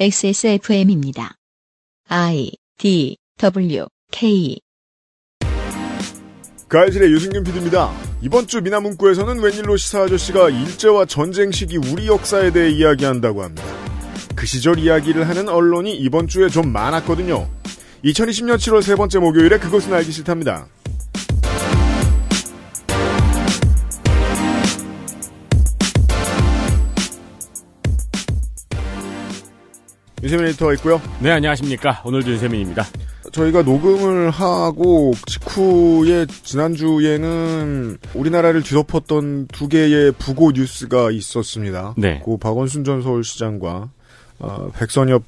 XSFM입니다. I D W K 가이실의 유승균 PD입니다. 이번 주 미나문구에서는 웬일로 시사 아저씨가 일제와 전쟁 시기 우리 역사에 대해 이야기한다고 합니다. 그 시절 이야기를 하는 언론이 이번 주에 좀 많았거든요. 2020년 7월 세 번째 목요일에 그것은 알기 싫답니다. 유세민 에디터가 있고요. 네, 안녕하십니까. 오늘도 유세민입니다. 저희가 녹음을 하고 직후에 지난주에는 우리나라를 뒤덮었던 두 개의 부고 뉴스가 있었습니다. 네. 고 그 박원순 전 서울시장과 어, 백선엽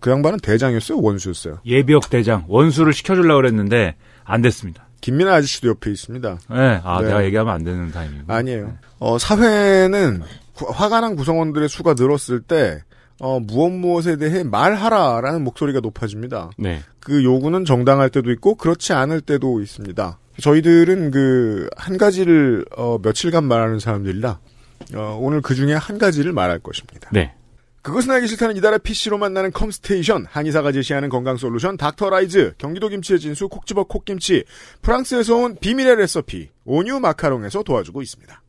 그 양반은 대장이었어요, 원수였어요. 예비역 대장 원수를 시켜주려고 그랬는데 안 됐습니다. 김민아 아저씨도 옆에 있습니다. 네, 아 네. 내가 얘기하면 안 되는 타이밍. 아니에요. 네. 어 사회는 화가 난 구성원들의 수가 늘었을 때 어, 무엇 무엇에 대해 말하라라는 목소리가 높아집니다. 네. 그 요구는 정당할 때도 있고 그렇지 않을 때도 있습니다. 저희들은 그 한 가지를 어, 며칠간 말하는 사람들이라 어, 오늘 그 중에 한 가지를 말할 것입니다. 네. 그것은 알기 싫다는 이달의 PC로 만나는 컴스테이션, 한의사가 제시하는 건강솔루션 닥터라이즈, 경기도 김치의 진수 콕집어 콕김치, 프랑스에서 온 비밀의 레시피, 오뉴 마카롱에서 도와주고 있습니다.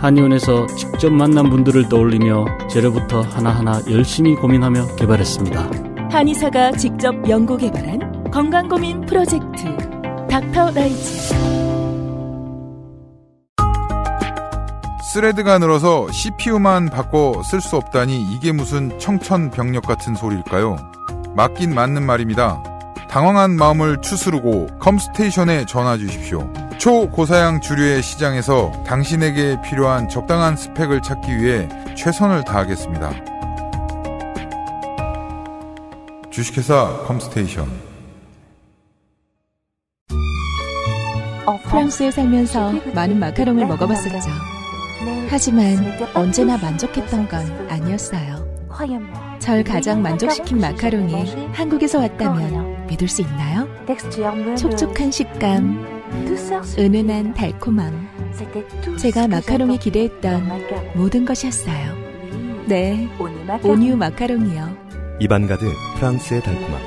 한의원에서 직접 만난 분들을 떠올리며 재료부터 하나하나 열심히 고민하며 개발했습니다. 한의사가 직접 연구 개발한 건강 고민 프로젝트 닥터 라이즈. 스레드가 늘어서 CPU만 바꿔 쓸 수 없다니 이게 무슨 청천벽력 같은 소리일까요? 맞긴 맞는 말입니다. 당황한 마음을 추스르고 컴스테이션에 전화 주십시오. 초고사양 주류의 시장에서 당신에게 필요한 적당한 스펙을 찾기 위해 최선을 다하겠습니다. 주식회사 컴스테이션 어, 프랑스에 살면서 많은 마카롱을 먹어봤었죠. 하지만 언제나 만족했던 건 아니었어요. 절 가장 만족시킨 마카롱이 한국에서 왔다면 믿을 수 있나요? 촉촉한 식감, 은은한 달콤함. 제가 마카롱이 기대했던 모든 것이었어요. 네, 오뉴 마카롱이요. 이반가드 프랑스의 달콤함.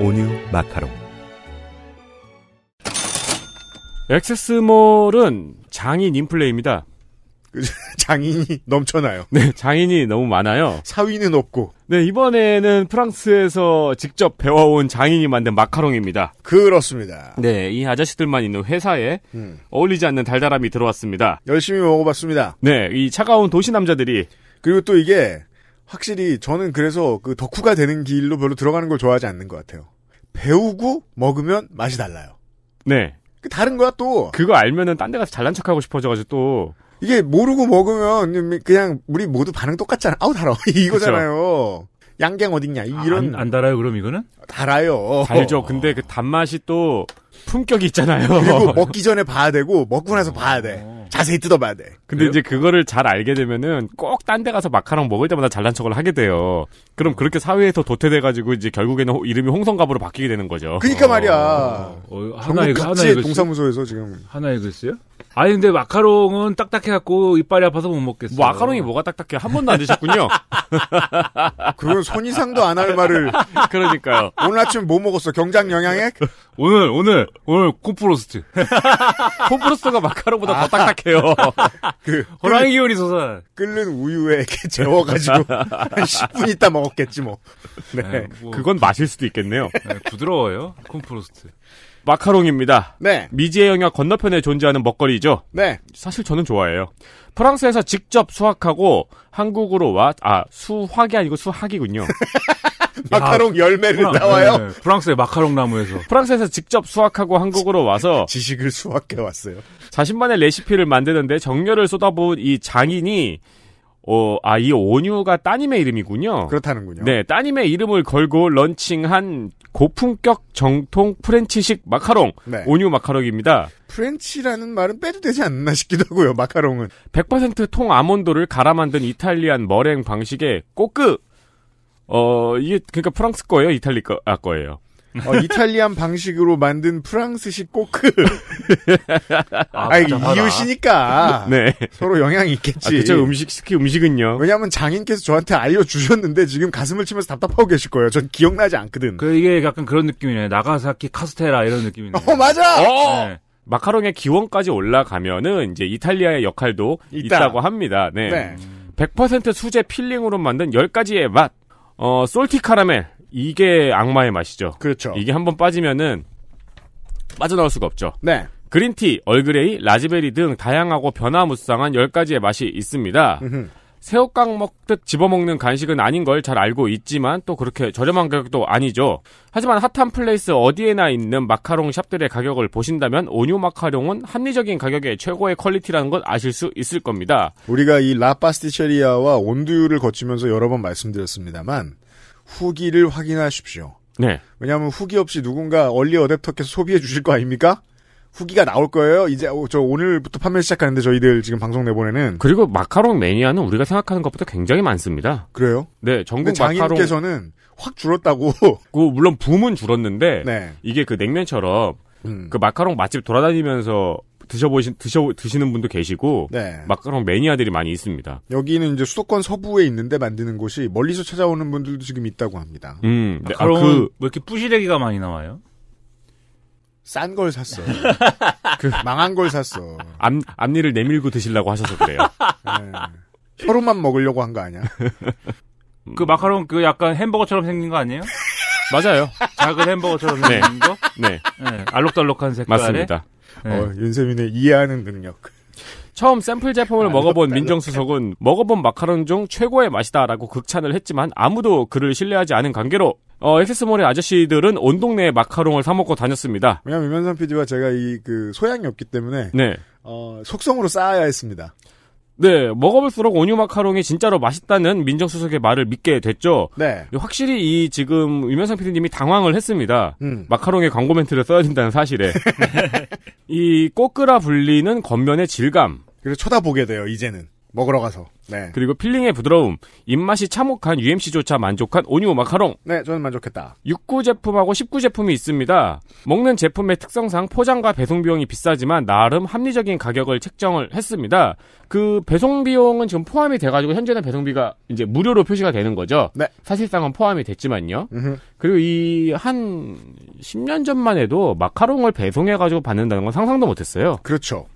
오뉴 마카롱. 액세스몰은 장인 인플레입니다. 이 장인이 넘쳐나요. 네, 장인이 너무 많아요. 사위는 없고. 네, 이번에는 프랑스에서 직접 배워온 장인이 만든 마카롱입니다. 그렇습니다. 네, 이 아저씨들만 있는 회사에 음. 어울리지 않는 달달함이 들어왔습니다. 열심히 먹어봤습니다. 네, 이 차가운 도시 남자들이. 그리고 또 이게 확실히 저는 그래서 그 덕후가 되는 길로 별로 들어가는 걸 좋아하지 않는 것 같아요. 배우고 먹으면 맛이 달라요. 네. 그 다른 거야 또. 그거 알면은 딴 데 가서 잘난 척하고 싶어져가지고 또 이게 모르고 먹으면 그냥 우리 모두 반응 똑같잖아. 아우 달아 이거잖아요. 그쵸. 양갱 어딨냐 아, 이런 안, 안, 달아요 그럼 이거는 달아요 달죠 근데 그 단맛이 또 품격이 있잖아요 그리고 먹기 전에 봐야 되고 먹고 나서 봐야 돼 어. 자세히 뜯어봐야 돼. 근데 그래요? 이제 그거를 잘 알게 되면은 꼭 딴 데 가서 마카롱 먹을 때마다 잘난 척을 하게 돼요. 그럼 어. 그렇게 사회에서 도태돼가지고 이제 결국에는 호, 이름이 홍성갑으로 바뀌게 되는 거죠. 그니까 어. 말이야. 어, 어, 하나의 그, 하나의 동사무소에서 지금 하나의 글씨요? 아니 근데 마카롱은 딱딱해갖고 이빨이 아파서 못먹겠어 마카롱이 뭐가 딱딱해? 한 번도 안 드셨군요. 그건 손 이상도 안 할 말을. 그러니까요. 오늘 아침 뭐 먹었어? 경장 영양액? 오늘 오늘 오늘 콤프로스트. 콤프로스트가 마카롱보다 아, 더 딱딱해. 딱딱해요. 그, 그 호랑이 요리 소설 끓는 우유에 이렇게 재워가지고 한 10분 있다 먹었겠지 뭐. 네, 네 뭐, 그건 마실 수도 있겠네요. 네, 부드러워요 콤프로스트. 마카롱입니다. 네. 미지의 영역 건너편에 존재하는 먹거리죠. 네. 사실 저는 좋아해요. 프랑스에서 직접 수확하고 한국으로 와, 아, 수확이 아니고 수학이군요. 마카롱 열매를 프랑, 나와요. 네, 네, 네. 프랑스의 마카롱 나무에서 프랑스에서 직접 수확하고 한국으로 와서 지식을 수확해 왔어요. 자신만의 레시피를 만드는데 정열을 쏟아부은 이 장인이 어, 아, 이 온유가 따님의 이름이군요. 그렇다는군요. 네, 따님의 이름을 걸고 런칭한 고품격 정통 프렌치식 마카롱, 네. 온유 마카롱입니다. 프렌치라는 말은 빼도 되지 않나 싶기도 하고요, 마카롱은. 100%통 아몬드를 갈아 만든 이탈리안 머랭 방식의 꼬끄! 어, 이게, 그러니까 프랑스 거예요? 이탈리 거, 아, 거예요? 어, 이탈리안 방식으로 만든 프랑스식 꼬크. 아, 아 이웃이니까. 네. 서로 영향이 있겠지. 아, 그쵸, 음식, 특히 음식은요. 왜냐면 하 장인께서 저한테 알려주셨는데 지금 가슴을 치면서 답답하고 계실 거예요. 전 기억나지 않거든. 그, 이게 약간 그런 느낌이네. 나가사키 카스테라 이런 느낌이네. 어, 맞아! 어! 네. 마카롱의 기원까지 올라가면은 이제 이탈리아의 역할도 있다. 고 합니다. 네. 네. 100% 수제 필링으로 만든 10가지의 맛. 어, 솔티 카라멜. 이게 악마의 맛이죠. 그렇죠. 이게 한번 빠지면은 빠져나올 수가 없죠. 네. 그린티, 얼그레이, 라즈베리 등 다양하고 변화무쌍한 10가지의 맛이 있습니다. 새우깡 먹듯 집어먹는 간식은 아닌 걸 잘 알고 있지만 또 그렇게 저렴한 가격도 아니죠. 하지만 핫한 플레이스 어디에나 있는 마카롱 샵들의 가격을 보신다면 온유 마카롱은 합리적인 가격에 최고의 퀄리티라는 것 아실 수 있을 겁니다. 우리가 이 라파스티체리아와 온두유를 거치면서 여러 번 말씀드렸습니다만 후기를 확인하십시오. 네. 왜냐하면 후기 없이 누군가 얼리 어댑터께서 소비해 주실 거 아닙니까? 후기가 나올 거예요. 이제 어, 저 오늘부터 판매 시작하는데 저희들 지금 방송 내보내는 그리고 마카롱 매니아는 우리가 생각하는 것보다 굉장히 많습니다. 그래요? 네, 전국 마카롱께서는확 줄었다고. 그 물론 붐은 줄었는데 네. 이게 그 냉면처럼 음. 그 마카롱 맛집 돌아다니면서 드셔보신 드셔 드시는 분도 계시고 네. 마카롱 매니아들이 많이 있습니다. 여기는 이제 수도권 서부에 있는데 만드는 곳이 멀리서 찾아오는 분들도 지금 있다고 합니다. 음, 마카롱 네, 아, 그, 왜 이렇게 뿌시래기가 많이 나와요? 싼걸 샀어. 그 망한 걸 샀어. 앞 앞니를 내밀고 드시려고 하셔서 그래요. 네. 혀로만 먹으려고 한 거 아니야? 음. 그 마카롱 그 약간 햄버거처럼 생긴 거 아니에요? 맞아요. 작은 햄버거처럼 네. 생긴 네. 거? 네. 네. 알록달록한 색깔. 맞습니다. 네. 어, 윤세민의 이해하는 능력. 처음 샘플 제품을 아, 먹어본 민정수석은 먹어본 마카롱 중 최고의 맛이다라고 극찬을 했지만 아무도 그를 신뢰하지 않은 관계로 어, 엑세스몰의 아저씨들은 온 동네에 마카롱을 사 먹고 다녔습니다. 왜냐면 유면상 PD와 제가 이 그 소양이 없기 때문에 네. 어, 속성으로 쌓아야 했습니다. 네, 먹어볼수록 온유 마카롱이 진짜로 맛있다는 민정수석의 말을 믿게 됐죠. 네. 확실히 이 지금 유면상 PD님이 당황을 했습니다. 음. 마카롱의 광고 멘트를 써야 된다는 사실에. 이 꼬끄라 불리는 겉면의 질감. 그래서 쳐다보게 돼요, 이제는. 먹으러 가서. 네. 그리고 필링의 부드러움, 입맛이 참혹한 UMC조차 만족한 오니오 마카롱. 네, 저는 만족했다. 6구 제품하고 19 제품이 있습니다. 먹는 제품의 특성상 포장과 배송 비용이 비싸지만 나름 합리적인 가격을 책정을 했습니다. 그 배송 비용은 지금 포함이 돼가지고 현재는 배송비가 이제 무료로 표시가 되는 거죠. 네. 사실상은 포함이 됐지만요. 으흠. 그리고 이 한 10년 전만 해도 마카롱을 배송해가지고 받는다는 건 상상도 못했어요. 그렇죠.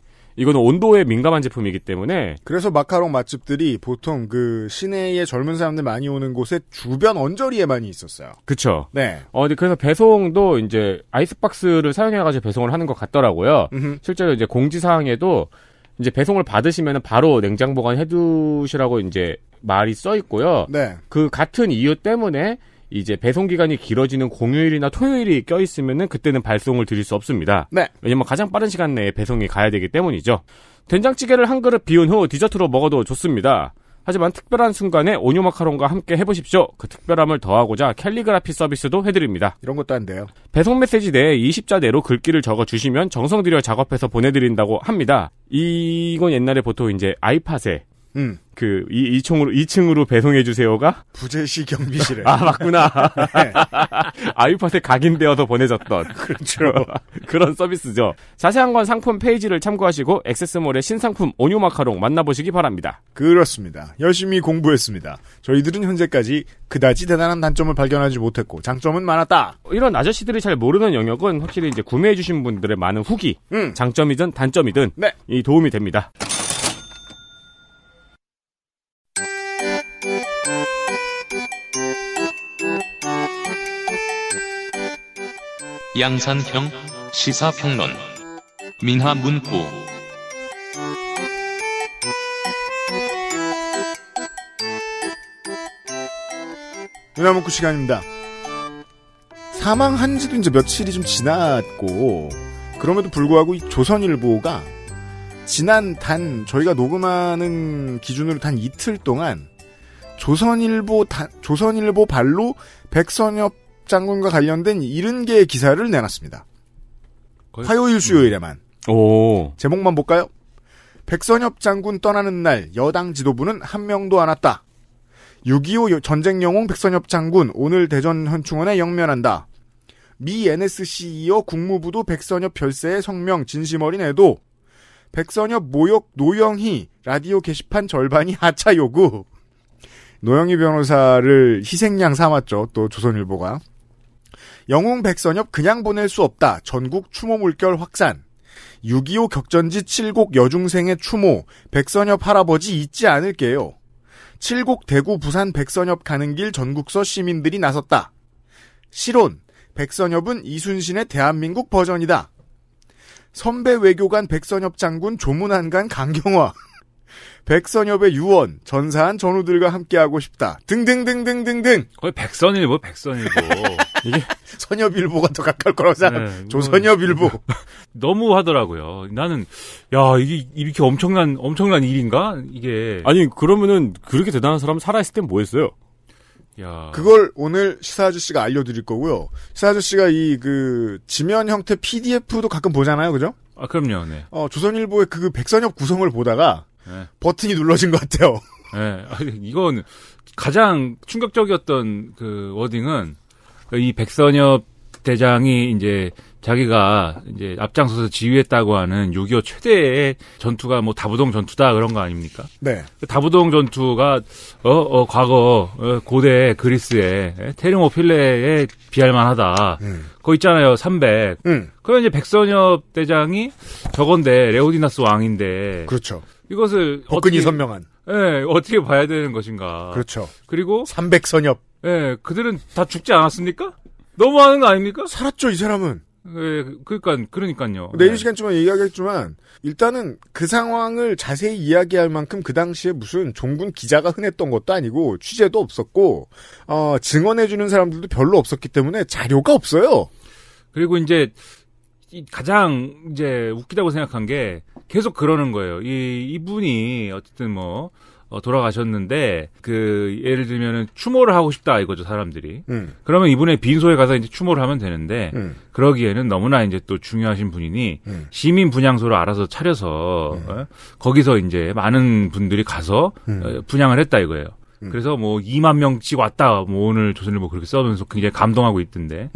이거는 온도에 민감한 제품이기 때문에 그래서 마카롱 맛집들이 보통 그 시내에 젊은 사람들 많이 오는 곳의 주변 언저리에 많이 있었어요. 그렇죠. 네. 어 그래서 배송도 이제 아이스박스를 사용해 가지고 배송을 하는 것 같더라고요. 음흠. 실제로 이제 공지 사항에도 이제 배송을 받으시면 바로 냉장 보관해 두시라고 이제 말이 써 있고요. 네. 그 같은 이유 때문에 이제 배송 기간이 길어지는 공휴일이나 토요일이 껴 있으면은 그때는 발송을 드릴 수 없습니다. 네. 왜냐면 가장 빠른 시간 내에 배송이 가야 되기 때문이죠. 된장찌개를 한 그릇 비운 후 디저트로 먹어도 좋습니다. 하지만 특별한 순간에 오뉴 마카롱과 함께 해보십시오. 그 특별함을 더하고자 캘리그라피 서비스도 해드립니다. 이런 것도 안돼요 배송 메시지 내에 20자 내로 글귀를 적어주시면 정성들여 작업해서 보내드린다고 합니다. 이건 옛날에 보통 이제 아이팟에 음. 그, 이, 2층으로, 2층으로 배송해주세요가? 부재시 경비실에. 아, 맞구나. 네. 아이팟에 각인되어서 보내졌던. 그렇죠. 그런 서비스죠. 자세한 건 상품 페이지를 참고하시고, 액세스몰의 신상품 온유 마카롱 만나보시기 바랍니다. 그렇습니다. 열심히 공부했습니다. 저희들은 현재까지 그다지 대단한 단점을 발견하지 못했고, 장점은 많았다. 이런 아저씨들이 잘 모르는 영역은 확실히 이제 구매해주신 분들의 많은 후기, 음. 장점이든 단점이든, 네. 이 도움이 됩니다. 양산형 시사평론 민화문구 민화문구 시간입니다. 사망한 지도 이제 며칠이 좀 지났고 그럼에도 불구하고 조선일보가 지난 단 저희가 녹음하는 기준으로 단 이틀 동안 조선일보 다, 조선일보 발로 백선엽 장군과 관련된 70개의 기사를 내놨습니다. 거의... 화요일 수요일에만. 음. 오. 제목만 볼까요? 백선엽 장군 떠나는 날 여당 지도부는 한 명도 안 왔다. 6.25 전쟁 영웅 백선엽 장군 오늘 대전 현충원에 영면한다. 미 NSC 이어 e 국무부도 백선엽 별세의 성명 진심 어린 애도 백선엽 모욕 노영희 라디오 게시판 절반이 하차 요구 노영희 변호사를 희생양 삼았죠 또 조선일보가 영웅 백선엽 그냥 보낼 수 없다. 전국 추모 물결 확산. 6.25 격전지 7곡 여중생의 추모. 백선엽 할아버지 잊지 않을게요. 7곡 대구 부산 백선엽 가는 길 전국서 시민들이 나섰다. 실온. 백선엽은 이순신의 대한민국 버전이다. 선배 외교관 백선엽 장군 조문한간 강경화. 백선엽의 유언, 전사한 전우들과 함께하고 싶다. 등등등등등등. 거의 백선일보, 백선일보. 이게 선협일보가 더 가까울 거라고 생각. 네, 조선협일보. 너무 하더라고요. 나는 야 이게 이렇게 엄청난 엄청난 일인가 이게. 아니 그러면은 그렇게 대단한 사람 살아있을 땐 뭐했어요? 야. 그걸 오늘 시사 아저씨가 알려드릴 거고요. 시사 아저씨가 이 그 지면 형태 PDF도 가끔 보잖아요, 그죠? 아 그럼요. 네. 어 조선일보의 그 백선엽 구성을 보다가 네. 버튼이 눌러진 것 같아요. 네, 이건 가장 충격적이었던 그 워딩은 이 백선엽 대장이 이제 자기가 이제 앞장서서 지휘했다고 하는 6.25 최대의 전투가 뭐 다부동 전투다 그런 거 아닙니까? 네. 그 다부동 전투가 어, 어 과거 어, 고대 그리스의 예, 테르모 필레에 비할 만하다. 음. 거 있잖아요. 300. 음. 그면 이제 백선엽 대장이 저건데 레오디나스 왕인데. 그렇죠. 이것을 복근이 선명한. 예, 네, 어떻게 봐야 되는 것인가. 그렇죠. 그리고 300선엽 예, 그들은 다 죽지 않았습니까? 너무하는 거 아닙니까? 살았죠, 이 사람은. 예, 그러니까 그러니까요. 뭐, 내일 네. 예. 시간쯤만얘기하겠지만 일단은 그 상황을 자세히 이야기할 만큼 그 당시에 무슨 종군 기자가 흔했던 것도 아니고 취재도 없었고 어, 증언해 주는 사람들도 별로 없었기 때문에 자료가 없어요. 그리고 이제 가장 이제 웃기다고 생각한 게 계속 그러는 거예요. 이 이분이 어쨌든 뭐 어, 돌아가셨는데 그 예를 들면은 추모를 하고 싶다 이거죠 사람들이. 음. 그러면 이분의 빈소에 가서 이제 추모를 하면 되는데 음. 그러기에는 너무나 이제 또 중요하신 분이니 음. 시민 분향소를 알아서 차려서 음. 어? 거기서 이제 많은 분들이 가서 음. 어, 분양을 했다 이거예요. 음. 그래서 뭐 2만 명씩 왔다 뭐 오늘 조선일보 그렇게 써면서 굉장히 감동하고 있던데.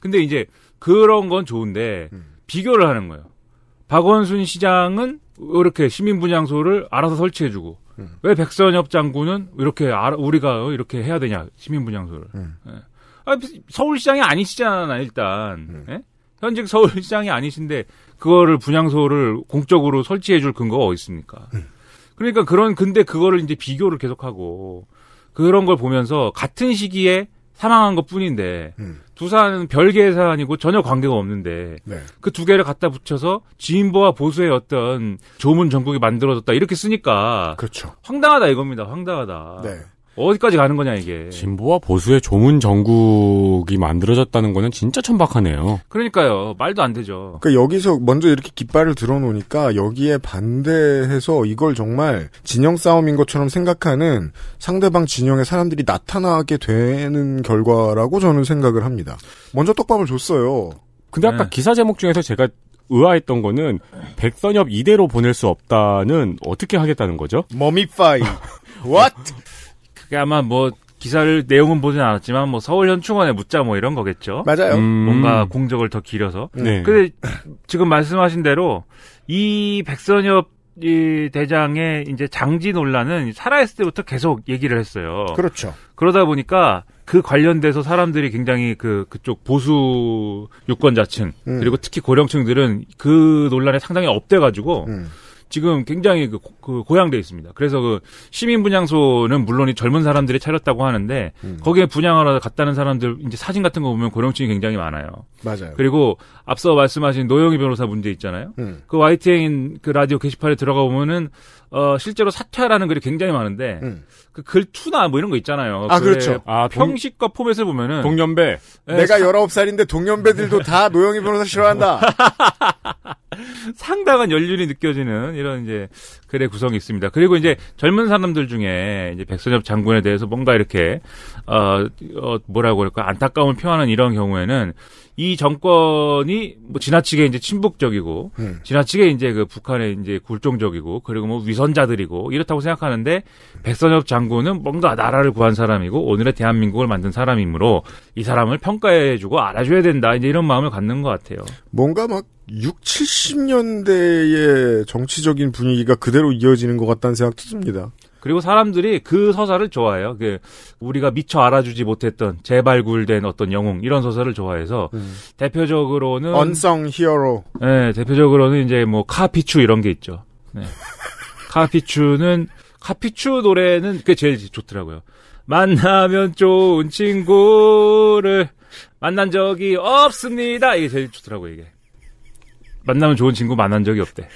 근데 이제 그런 건 좋은데 비교를 하는 거예요. 박원순 시장은 이렇게 시민 분향소를 알아서 설치해주고 음. 왜 백선엽 장군은 이렇게 알아, 우리가 이렇게 해야 되냐 시민분향소를 음. 예. 아, 서울시장이 아니시잖아 일단 음. 예? 현직 서울시장이 아니신데 그거를 분향소를 공적으로 설치해줄 근거가 어디 있습니까? 음. 그러니까 그런 근데 그거를 이제 비교를 계속하고 그런 걸 보면서 같은 시기에 사망한 것 뿐인데 음. 두 사안은 별개의 사안이고 전혀 관계가 없는데 네. 그두 개를 갖다 붙여서 지인보와 보수의 어떤 조문 전국이 만들어졌다 이렇게 쓰니까 그렇죠. 황당하다 이겁니다. 황당하다. 네. 어디까지 가는 거냐 이게. 진보와 보수의 조문 정국이 만들어졌다는 거는 진짜 천박하네요. 그러니까요. 말도 안 되죠. 그러니까 여기서 먼저 이렇게 깃발을 들어놓으니까 여기에 반대해서 이걸 정말 진영 싸움인 것처럼 생각하는 상대방 진영의 사람들이 나타나게 되는 결과라고 저는 생각을 합니다. 먼저 떡밥을 줬어요. 근데 아까 네. 기사 제목 중에서 제가 의아했던 거는 백선엽 이대로 보낼 수 없다는 어떻게 하겠다는 거죠? 머미파이. What? 그게 그러니까 아마 뭐 기사를 내용은 보진 않았지만 뭐 서울 현충원에 묻자 뭐 이런 거겠죠. 맞아요. 음. 뭔가 공적을 더 길어서. 네. 근데 지금 말씀하신 대로 이 백선엽 이 대장의 이제 장지 논란은 살아있을 때부터 계속 얘기를 했어요. 그렇죠. 그러다 보니까 그 관련돼서 사람들이 굉장히 그 그쪽 보수 유권자층 음. 그리고 특히 고령층들은 그 논란에 상당히 업돼가지고 음. 지금 굉장히 그, 그 고양돼 있습니다. 그래서 그 시민 분양소는 물론 이 젊은 사람들이 차렸다고 하는데 음. 거기에 분양하러 갔다는 사람들 이제 사진 같은 거 보면 고령층이 굉장히 많아요. 맞아요. 그리고 앞서 말씀하신 노영희 변호사 문제 있잖아요. 음. 그 YTN 그 라디오 게시판에 들어가 보면은 어 실제로 사퇴하라는 글이 굉장히 많은데 음. 그 글투나 뭐 이런 거 있잖아요. 아 그 그렇죠. 아 평식과 포맷을 보면은 동년배. 네, 내가 사... 19살인데 동년배들도 다 노영희 변호사 싫어한다. 상당한 연륜이 느껴지는 이런 이제 글의 구성이 있습니다. 그리고 이제 젊은 사람들 중에 이제 백선엽 장군에 대해서 뭔가 이렇게 어, 어 뭐라고 그럴까 안타까움을 표하는 이런 경우에는 이 정권이 뭐 지나치게 이제 친북적이고 음. 지나치게 이제 그 북한의 이제 굴종적이고 그리고 뭐 위선자들이고 이렇다고 생각하는데 백선엽 장군은 뭔가 나라를 구한 사람이고 오늘의 대한민국을 만든 사람이므로 이 사람을 평가해주고 알아줘야 된다 이제 이런 마음을 갖는 것 같아요. 뭔가 막 6, 70년대의 정치적인 분위기가 그대로 이어지는 것 같다는 생각도 듭니다. 그리고 사람들이 그 서사를 좋아해요. 그 우리가 미처 알아주지 못했던 재발굴된 어떤 영웅 이런 서사를 좋아해서 음. 대표적으로는 언성 히어로. 네, 대표적으로는 이제 뭐 카피추 이런 게 있죠. 네. 카피추는 카피추 노래는 그게 제일 좋더라고요. 만나면 좋은 친구를 만난 적이 없습니다. 이게 제일 좋더라고요, 이게. 만나면 좋은 친구 만난 적이 없대.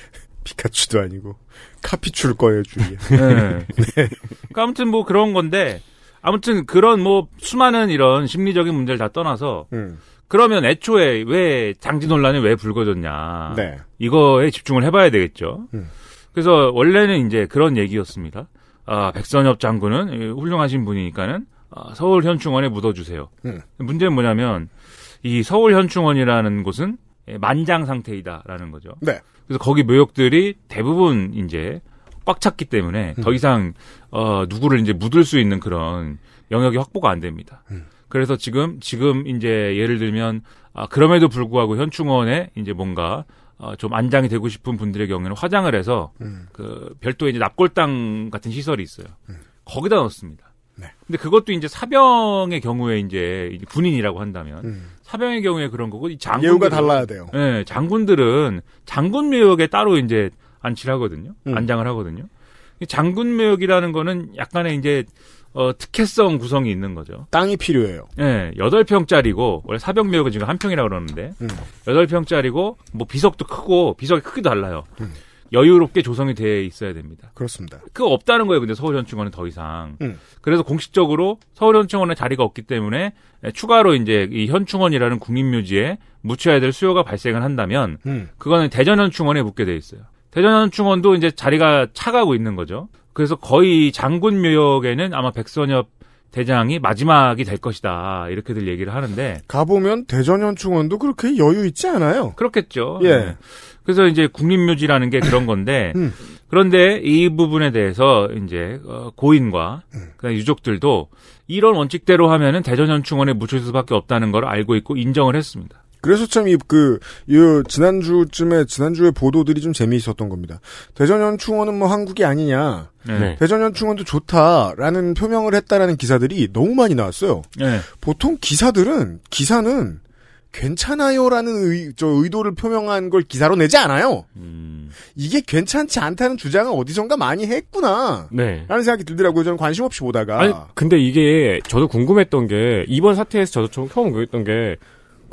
피카츄도 아니고. 카피출 거예요, 주위에. 네. 네. 그러니까 아무튼 뭐 그런 건데, 아무튼 그런 뭐 수많은 이런 심리적인 문제를 다 떠나서, 음. 그러면 애초에 왜 장지 논란이 왜 불거졌냐. 네. 이거에 집중을 해봐야 되겠죠. 음. 그래서 원래는 이제 그런 얘기였습니다. 아, 백선엽 장군은 훌륭하신 분이니까는 아, 서울 현충원에 묻어주세요. 음. 문제는 뭐냐면 이 서울 현충원이라는 곳은 예, 만장 상태이다라는 거죠. 네. 그래서 거기 묘역들이 대부분 이제 꽉 찼기 때문에 음. 더 이상 어 누구를 이제 묻을 수 있는 그런 영역이 확보가 안 됩니다. 음. 그래서 지금 지금 이제 예를 들면 아 그럼에도 불구하고 현충원에 이제 뭔가 어좀 안장이 되고 싶은 분들의 경우에는 화장을 해서 음. 그 별도의 이제 납골당 같은 시설이 있어요. 음. 거기다 넣습니다. 네. 근데 그것도 이제 사병의 경우에 이제 군인이라고 한다면 음. 사병의 경우에 그런 거고 이 장군 예우가 달라야 돼요. 네, 장군들은 장군 묘역에 따로 이제 안치를 하거든요. 음. 안장을 하거든요. 장군 묘역이라는 거는 약간의 이제 어, 특혜성 구성이 있는 거죠. 땅이 필요해요. 예, 여덟 평짜리고 원래 사병 묘역은 지금 한평이라 고 그러는데, 음. 8평짜리고, 뭐 비석도 크고, 비석이 크기도 달라요. 음. 여유롭게 조성이 돼 있어야 됩니다. 그렇습니다. 그 없다는 거예요. 근데 서울현충원은 더 이상. 음. 그래서 공식적으로 서울현충원에 자리가 없기 때문에 추가로 이제 이 현충원이라는 국립묘지에 묻혀야 될 수요가 발생을 한다면 음. 그거는 대전현충원에 묻게 돼 있어요. 대전현충원도 이제 자리가 차가고 있는 거죠. 그래서 거의 장군묘역에는 아마 백선엽 대장이 마지막이 될 것이다 이렇게들 얘기를 하는데 가보면 대전 현충원도 그렇게 여유 있지 않아요. 그렇겠죠. 예. 네. 그래서 이제 국립묘지라는 게 그런 건데 음. 그런데 이 부분에 대해서 이제 어, 고인과 음. 유족들도 이런 원칙대로 하면은 대전 현충원에 묻힐 수밖에 없다는 걸 알고 있고 인정을 했습니다. 그래서 참이그이 그, 지난주쯤에 지난주에 보도들이 좀 재미있었던 겁니다. 대전 현충원은 뭐 한국이 아니냐. 네. 네. 대전 현충원도 좋다라는 표명을 했다라는 기사들이 너무 많이 나왔어요. 네. 보통 기사들은 기사는 괜찮아요라는 의, 저 의도를 표명한 걸 기사로 내지 않아요. 음. 이게 괜찮지 않다는 주장을 어디선가 많이 했구나. 네. 라는 생각이 들더라고요. 저는 관심 없이 보다가. 아니, 근데 이게 저도 궁금했던 게 이번 사태에서 저도 처음 그랬던게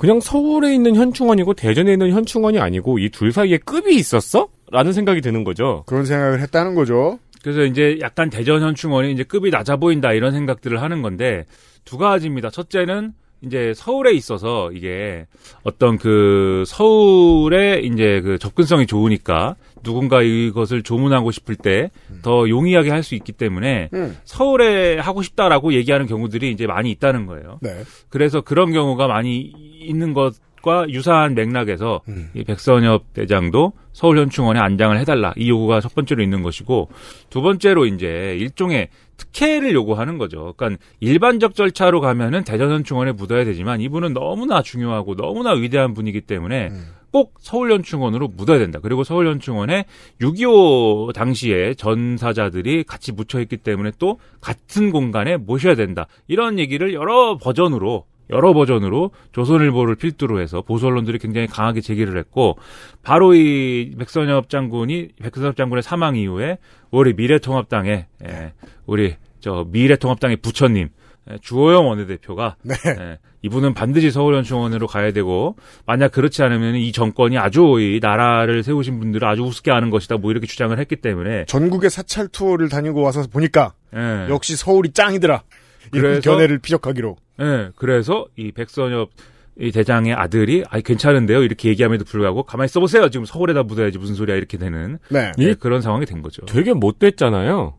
그냥 서울에 있는 현충원이고 대전에 있는 현충원이 아니고 이 둘 사이에 급이 있었어? 라는 생각이 드는 거죠. 그런 생각을 했다는 거죠. 그래서 이제 약간 대전 현충원이 이제 급이 낮아 보인다 이런 생각들을 하는 건데 두 가지입니다. 첫째는 이제 서울에 있어서 이게 어떤 그 서울에 이제 그 접근성이 좋으니까 누군가 이것을 조문하고 싶을 때 더 용이하게 할 수 있기 때문에 음. 서울에 하고 싶다라고 얘기하는 경우들이 이제 많이 있다는 거예요. 네. 그래서 그런 경우가 많이 있는 것과 유사한 맥락에서 음. 이 백선엽 대장도 서울현충원에 안장을 해달라 이 요구가 첫 번째로 있는 것이고 두 번째로 이제 일종의 특혜를 요구하는 거죠. 그러니까 일반적 절차로 가면은 대전현충원에 묻어야 되지만 이분은 너무나 중요하고 너무나 위대한 분이기 때문에 음. 꼭 서울연충원으로 묻어야 된다. 그리고 서울연충원에 6.25 당시에 전사자들이 같이 묻혀있기 때문에 또 같은 공간에 모셔야 된다. 이런 얘기를 여러 버전으로 여러 버전으로 조선일보를 필두로 해서 보수 언론들이 굉장히 강하게 제기를 했고 바로 이 백선엽 장군이 백선엽 장군의 사망 이후에 우리 미래통합당에 예, 네. 우리 저 미래통합당의 부처님 예, 주호영 원내대표가 네. 예, 이분은 반드시 서울연수원으로 가야 되고 만약 그렇지 않으면 이 정권이 아주 이 나라를 세우신 분들을 아주 우습게 아는 것이다 뭐 이렇게 주장을 했기 때문에 전국의 사찰 투어를 다니고 와서 보니까 예. 역시 서울이 짱이더라 이런 견해를 피력하기로 예. 그래서 이 백선엽 이 대장의 아들이 아 괜찮은데요 이렇게 얘기함에도 불구하고 가만히 써보세요 지금 서울에다 묻어야지 무슨 소리야 이렇게 되는 네. 예, 네. 그런 상황이 된 거죠. 되게 못됐잖아요.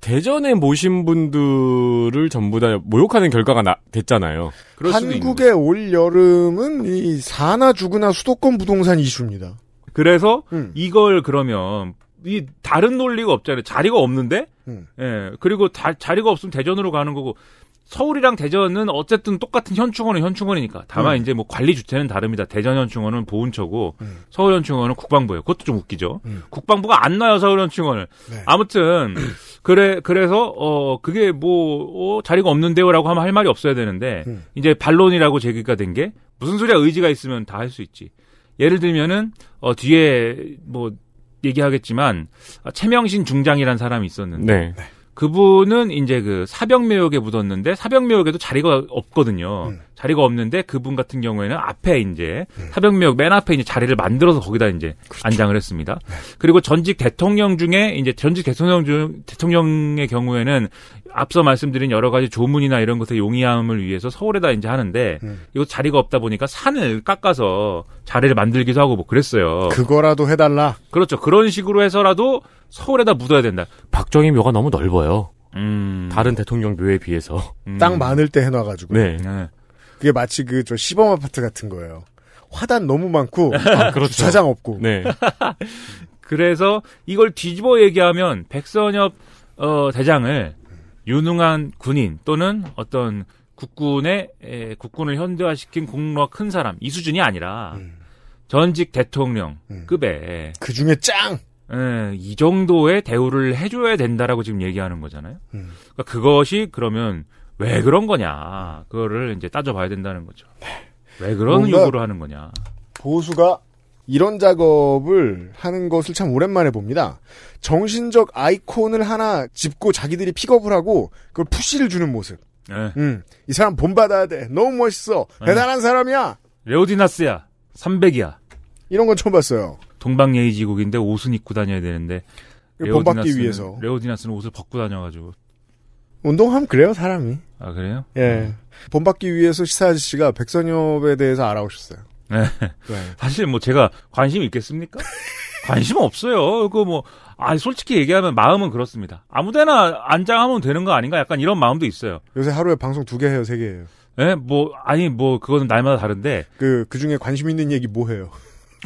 대전에 모신 분들을 전부 다 모욕하는 결과가 나, 됐잖아요. 한국의 올 여름은 이 사나 죽으나 수도권 부동산 이슈입니다. 그래서 음. 이걸 그러면 이 다른 논리가 없잖아요. 자리가 없는데, 음. 예 그리고 다, 자리가 없으면 대전으로 가는 거고 서울이랑 대전은 어쨌든 똑같은 현충원은 현충원이니까 다만 음. 이제 뭐 관리 주체는 다릅니다. 대전 현충원은 보훈처고 음. 서울 현충원은 국방부예요. 그것도 좀 웃기죠. 음. 국방부가 안 놔요 서울 현충원을. 네. 아무튼 그래 그래서 어 그게 뭐 어, 자리가 없는데요라고 하면 할 말이 없어야 되는데 음. 이제 반론이라고 제기가 된 게 무슨 소리야 의지가 있으면 다 할 수 있지. 예를 들면은 어 뒤에 뭐 얘기하겠지만 아, 최명신 중장이란 사람이 있었는데. 네. 그분은 이제 그 사병 묘역에 묻었는데 사병 묘역에도 자리가 없거든요. 음. 자리가 없는데 그분 같은 경우에는 앞에 이제 네. 사병역 맨 앞에 이제 자리를 만들어서 거기다 이제 그렇죠. 안장을 했습니다. 네. 그리고 전직 대통령 중에 이제 전직 대통령 중 대통령의 경우에는 앞서 말씀드린 여러 가지 조문이나 이런 것의 용이함을 위해서 서울에다 이제 하는데 네. 이거 자리가 없다 보니까 산을 깎아서 자리를 만들기도 하고 뭐 그랬어요. 그거라도 해달라. 그렇죠. 그런 식으로 해서라도 서울에다 묻어야 된다. 박정희 묘가 너무 넓어요. 음... 다른 대통령 묘에 비해서 음... 땅 많을 때 해놔가지고. 네. 네. 그게 마치 그 저 시범 아파트 같은 거예요. 화단 너무 많고 아, 그렇죠. 주차장 없고. 네. 그래서 이걸 뒤집어 얘기하면 백선엽 어, 대장을 유능한 군인 또는 어떤 국군의 에, 국군을 현대화시킨 공로가 큰 사람 이 수준이 아니라 음. 전직 대통령 음. 급의 그 중에 짱. 에, 이 정도의 대우를 해줘야 된다라고 지금 얘기하는 거잖아요. 음. 그러니까 그것이 그러면 왜 그런 거냐 그거를 이제 따져봐야 된다는 거죠. 왜 그런 요구를 하는 거냐. 보수가 이런 작업을 하는 것을 참 오랜만에 봅니다. 정신적 아이콘을 하나 짚고 자기들이 픽업을 하고 그걸 푸시를 주는 모습. 네. 음, 이 사람 본받아야 돼. 너무 멋있어. 예. 대단한 사람이야. 레오디나스야. 300이야. 이런 건 처음 봤어요. 동방예의지국인데 옷은 입고 다녀야 되는데. 본받기 위해서. 레오디나스는 옷을 벗고 다녀가지고 운동하면 그래요, 사람이. 아, 그래요? 예. 음. 본받기 위해서 시사 아저씨가 백선엽에 대해서 알아오셨어요. 네. 네. 사실 뭐 제가 관심 있겠습니까? 관심 없어요. 그 뭐, 아, 솔직히 얘기하면 마음은 그렇습니다. 아무데나 안장하면 되는 거 아닌가? 약간 이런 마음도 있어요. 요새 하루에 방송 두 개 해요, 세 개 해요? 예, 네? 뭐, 아니, 뭐, 그거는 날마다 다른데. 그, 그 중에 관심 있는 얘기 뭐 해요?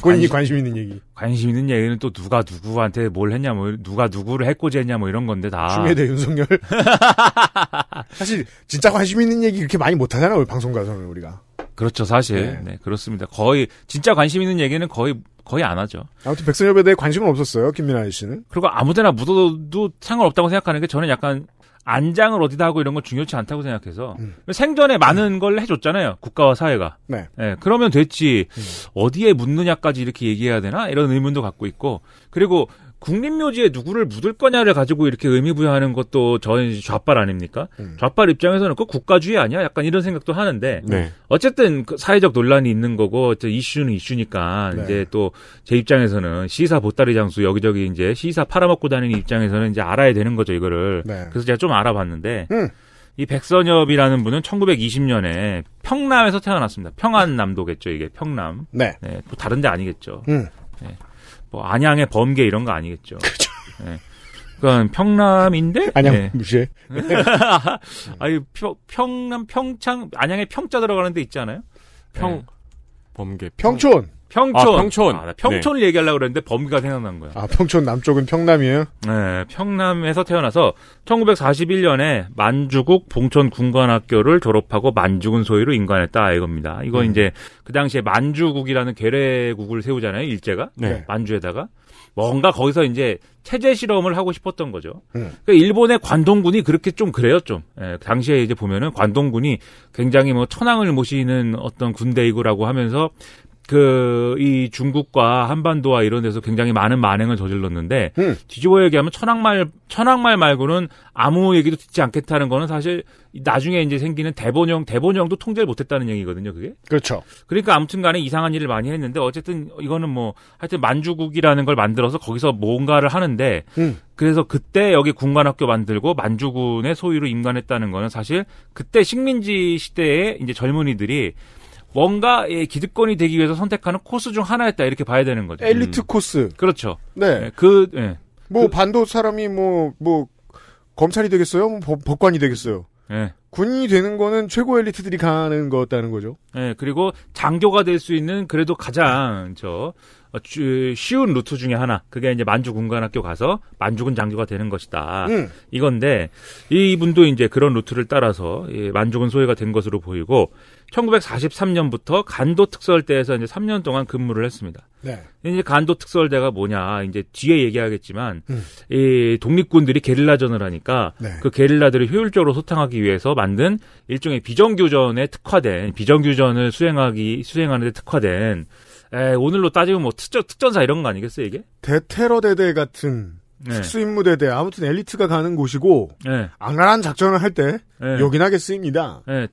본인이 관심, 관심, 있는 얘기. 관심 있는 얘기는 또 누가 누구한테 뭘 했냐, 뭐, 누가 누구를 해코지했냐, 뭐 이런 건데 다. 중에대 윤석열. 사실, 진짜 관심 있는 얘기 그렇게 많이 못하잖아요, 방송가서는 우리가. 그렇죠, 사실. 네. 네, 그렇습니다. 거의, 진짜 관심 있는 얘기는 거의, 거의 안 하죠. 아무튼 백선엽에 대해 관심은 없었어요, 김민아 씨는. 그리고 아무 데나 묻어도 상관없다고 생각하는 게 저는 약간 안장을 어디다 하고 이런 건 중요치 않다고 생각해서 음. 생전에 많은 걸 해줬잖아요 국가와 사회가 네. 네 그러면 됐지 음. 어디에 묻느냐까지 이렇게 얘기해야 되나 이런 의문도 갖고 있고 그리고 국립묘지에 누구를 묻을 거냐를 가지고 이렇게 의미 부여하는 것도 저는 좌빨 아닙니까? 음. 좌빨 입장에서는 그 국가주의 아니야? 약간 이런 생각도 하는데 네. 어쨌든 그 사회적 논란이 있는 거고 이슈는 이슈니까 네. 이제 또 제 입장에서는 시사 보따리 장수 여기저기 이제 시사 팔아먹고 다니는 입장에서는 이제 알아야 되는 거죠 이거를 네. 그래서 제가 좀 알아봤는데 음. 이 백선엽이라는 분은 1920년에 평남에서 태어났습니다. 평안남도겠죠 이게 평남. 네. 네뭐 다른데 아니겠죠. 음. 네. 뭐 안양의 범계 이런 거 아니겠죠. 그죠. 네. 예. 그러니까 평남인데 안양 네. 무시해. 아니 평, 평남 평창 안양에 평자 들어가는 데 있잖아요. 평 네. 범계 평촌 평촌. 아, 평촌. 아, 평촌을 네. 얘기하려고 그랬는데 범위가 생각난 거야. 아, 평촌 남쪽은 평남이에요? 네, 평남에서 태어나서 1941년에 만주국 봉촌 군관학교를 졸업하고 만주군 소유로 인관했다 이겁니다. 이건 음. 이제 그 당시에 만주국이라는 괴뢰국을 세우잖아요, 일제가. 네. 네. 만주에다가. 뭔가 거기서 이제 체제 실험을 하고 싶었던 거죠. 음. 그러니까 일본의 관동군이 그렇게 좀 그래요, 좀. 예, 그 당시에 이제 보면은 관동군이 굉장히 뭐 천황을 모시는 어떤 군대이고라고 하면서 그이 중국과 한반도와 이런 데서 굉장히 많은 만행을 저질렀는데 음. 뒤집어 얘기하면 천황말 천황말 말고는 아무 얘기도 듣지 않겠다는 거는 사실 나중에 이제 생기는 대본형 대본형도 통제를 못했다는 얘기거든요. 그게 그렇죠. 그러니까 아무튼간에 이상한 일을 많이 했는데 어쨌든 이거는 뭐 하여튼 만주국이라는 걸 만들어서 거기서 뭔가를 하는데 음. 그래서 그때 여기 군관학교 만들고 만주군의 소유로 임관했다는 거는 사실 그때 식민지 시대에 이제 젊은이들이 뭔가 기득권이 되기 위해서 선택하는 코스 중 하나였다 이렇게 봐야 되는 거죠. 엘리트 음. 코스. 그렇죠. 네. 네. 그 네. 뭐 그, 반도 사람이 뭐뭐 뭐 검찰이 되겠어요? 뭐 법, 관이 되겠어요? 네. 군인이 되는 거는 최고 엘리트들이 가는 거였다는 거죠. 네, 그리고 장교가 될 수 있는 그래도 가장 저 어, 쉬운 루트 중에 하나. 그게 이제 만주군관학교 가서 만주군 장교가 되는 것이다. 음. 이건데 이분도 이제 그런 루트를 따라서 만주군 소외가 된 것으로 보이고 1943년부터 간도 특설대에서 이제 3년 동안 근무를 했습니다. 네. 이제 간도 특설대가 뭐냐 이제 뒤에 얘기하겠지만 음. 이 독립군들이 게릴라전을 하니까 네. 그 게릴라들을 효율적으로 소탕하기 위해서 만든 일종의 비정규전에 특화된 비정규전을 수행하기 수행하는데 특화된 에, 오늘로 따지면 뭐 특전 특전사 이런 거 아니겠어요 이게? 대테러 대대 같은 네. 특수임무대대 아무튼 엘리트가 가는 곳이고 네. 악랄한 작전을 할때 네. 요긴하게 쓰입니다. 네.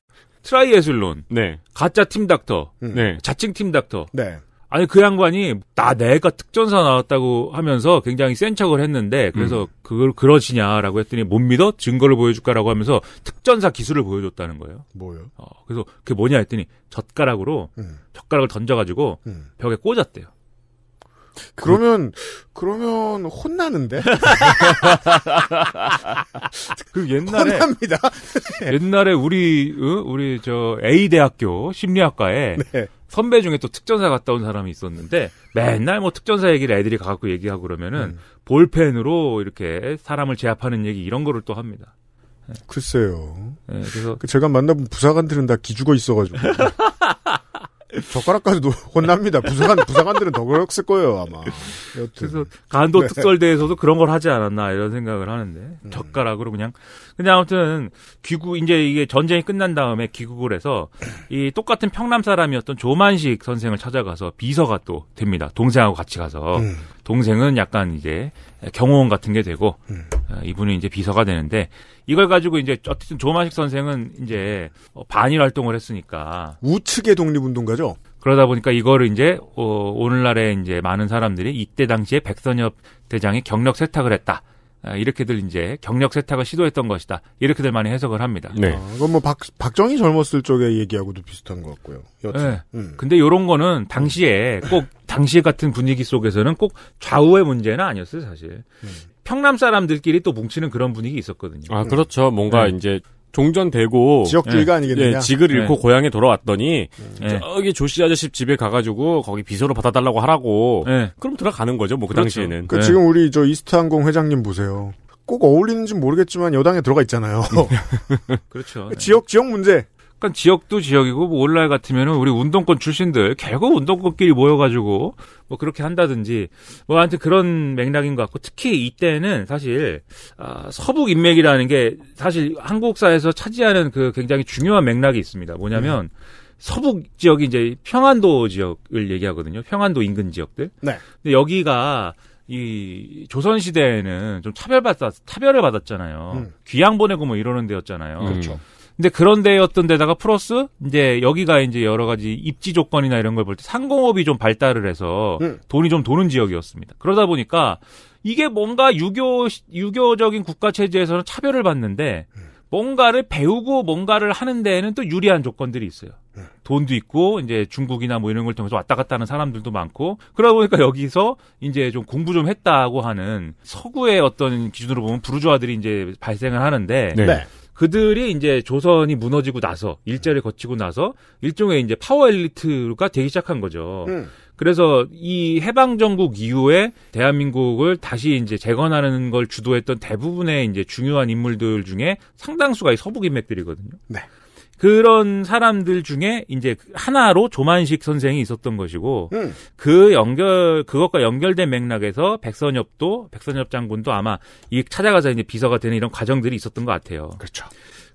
트라이애슬론, 네. 가짜 팀 닥터, 음. 네. 자칭 팀 닥터. 네. 아니 그 양반이 나 내가 특전사 나왔다고 하면서 굉장히 센 척을 했는데 그래서 음. 그걸 그러시냐라고 했더니 못 믿어 증거를 보여줄까라고 하면서 특전사 기술을 보여줬다는 거예요. 뭐요? 어, 그래서 그게 뭐냐 했더니 젓가락으로 음. 젓가락을 던져가지고 음. 벽에 꽂았대요. 그러면 그러면 혼나는데? 그 옛날에 혼납니다. 옛날에 우리 어? 우리 저 A 대학교 심리학과에 네. 선배 중에 또 특전사 갔다 온 사람이 있었는데 맨날 뭐 특전사 얘기를 애들이 가갖고 얘기하고 그러면은 음. 볼펜으로 이렇게 사람을 제압하는 얘기 이런 거를 또 합니다. 글쎄요. 네, 그래서 그 제가 만나본 부사관들은 다 기죽어 있어가지고 젓가락까지도 혼납니다. 부상한 부상한들은 더 그랬을 거예요 아마. 여튼. 그래서 간도 네. 특설대에서도 그런 걸 하지 않았나 이런 생각을 하는데 음. 젓가락으로 그냥 근데 아무튼 귀국 이제 이게 전쟁이 끝난 다음에 귀국을 해서 이 똑같은 평남 사람이었던 조만식 선생을 찾아가서 비서가 또 됩니다. 동생하고 같이 가서 음. 동생은 약간 이제 경호원 같은 게 되고 음. 어, 이분이 이제 비서가 되는데 이걸 가지고 이제 어쨌든 조마식 선생은 이제 어, 반일 활동을 했으니까 우측의 독립운동가죠. 그러다 보니까 이거를 이제 어, 오늘날에 이제 많은 사람들이 이때 당시에 백선엽 대장이 경력 세탁을 했다. 아, 이렇게들 이제 경력 세탁을 시도했던 것이다. 이렇게들 많이 해석을 합니다. 네. 아, 이건 뭐 박, 박정희 젊었을 적에 얘기하고도 비슷한 것 같고요. 여튼. 네. 음. 근데 이런 거는 당시에 음. 꼭 당시 같은 분위기 속에서는 꼭 좌우의 문제는 아니었어요, 사실. 음. 평남 사람들끼리 또 뭉치는 그런 분위기 있었거든요. 아 그렇죠. 뭔가 네. 이제 종전되고 지역주의가 예, 아니겠느냐. 예, 직을 잃고 네. 고향에 돌아왔더니 네. 저기 조씨 아저씨 집에 가가지고 거기 비서로 받아달라고 하라고. 네. 그럼 들어가는 거죠. 뭐그 그렇죠. 당시에는. 그 지금 우리 저 이스트항공 회장님 보세요. 꼭 어울리는지 모르겠지만 여당에 들어가 있잖아요. 네. 그렇죠. 네. 지역 지역 문제. 그러 지역도 지역이고 뭐 오늘날 같으면은 우리 운동권 출신들 결국 운동권끼리 모여가지고 뭐 그렇게 한다든지 뭐 아무튼 그런 맥락인 것 같고 특히 이때는 사실 아, 서북 인맥이라는 게 사실 한국사에서 차지하는 그 굉장히 중요한 맥락이 있습니다. 뭐냐면 음. 서북 지역이 이제 평안도 지역을 얘기하거든요. 평안도 인근 지역들. 네. 근데 여기가 이 조선 시대에는 좀 차별받았 차별을 받았잖아요. 음. 귀양 보내고 뭐 이러는 데였잖아요. 그렇죠. 근데 그런 데였던 데다가 플러스 이제 여기가 이제 여러 가지 입지 조건이나 이런 걸 볼 때 상공업이 좀 발달을 해서 음. 돈이 좀 도는 지역이었습니다. 그러다 보니까 이게 뭔가 유교 유교적인 국가 체제에서는 차별을 받는데 음. 뭔가를 배우고 뭔가를 하는 데에는 또 유리한 조건들이 있어요. 음. 돈도 있고 이제 중국이나 뭐 이런 걸 통해서 왔다 갔다 하는 사람들도 많고 그러다 보니까 여기서 이제 좀 공부 좀 했다고 하는 서구의 어떤 기준으로 보면 부르주아들이 이제 발생을 하는데 네. 네. 그들이 이제 조선이 무너지고 나서 일제를 음. 거치고 나서 일종의 이제 파워 엘리트가 되기 시작한 거죠. 음. 그래서 이 해방 정국 이후에 대한민국을 다시 이제 재건하는 걸 주도했던 대부분의 이제 중요한 인물들 중에 상당수가 이서부 인맥들이거든요. 네. 그런 사람들 중에 이제 하나로 조만식 선생이 있었던 것이고 음. 그 연결 그것과 연결된 맥락에서 백선엽도 백선엽 장군도 아마 이 찾아가서 이제 비서가 되는 이런 과정들이 있었던 것 같아요. 그렇죠.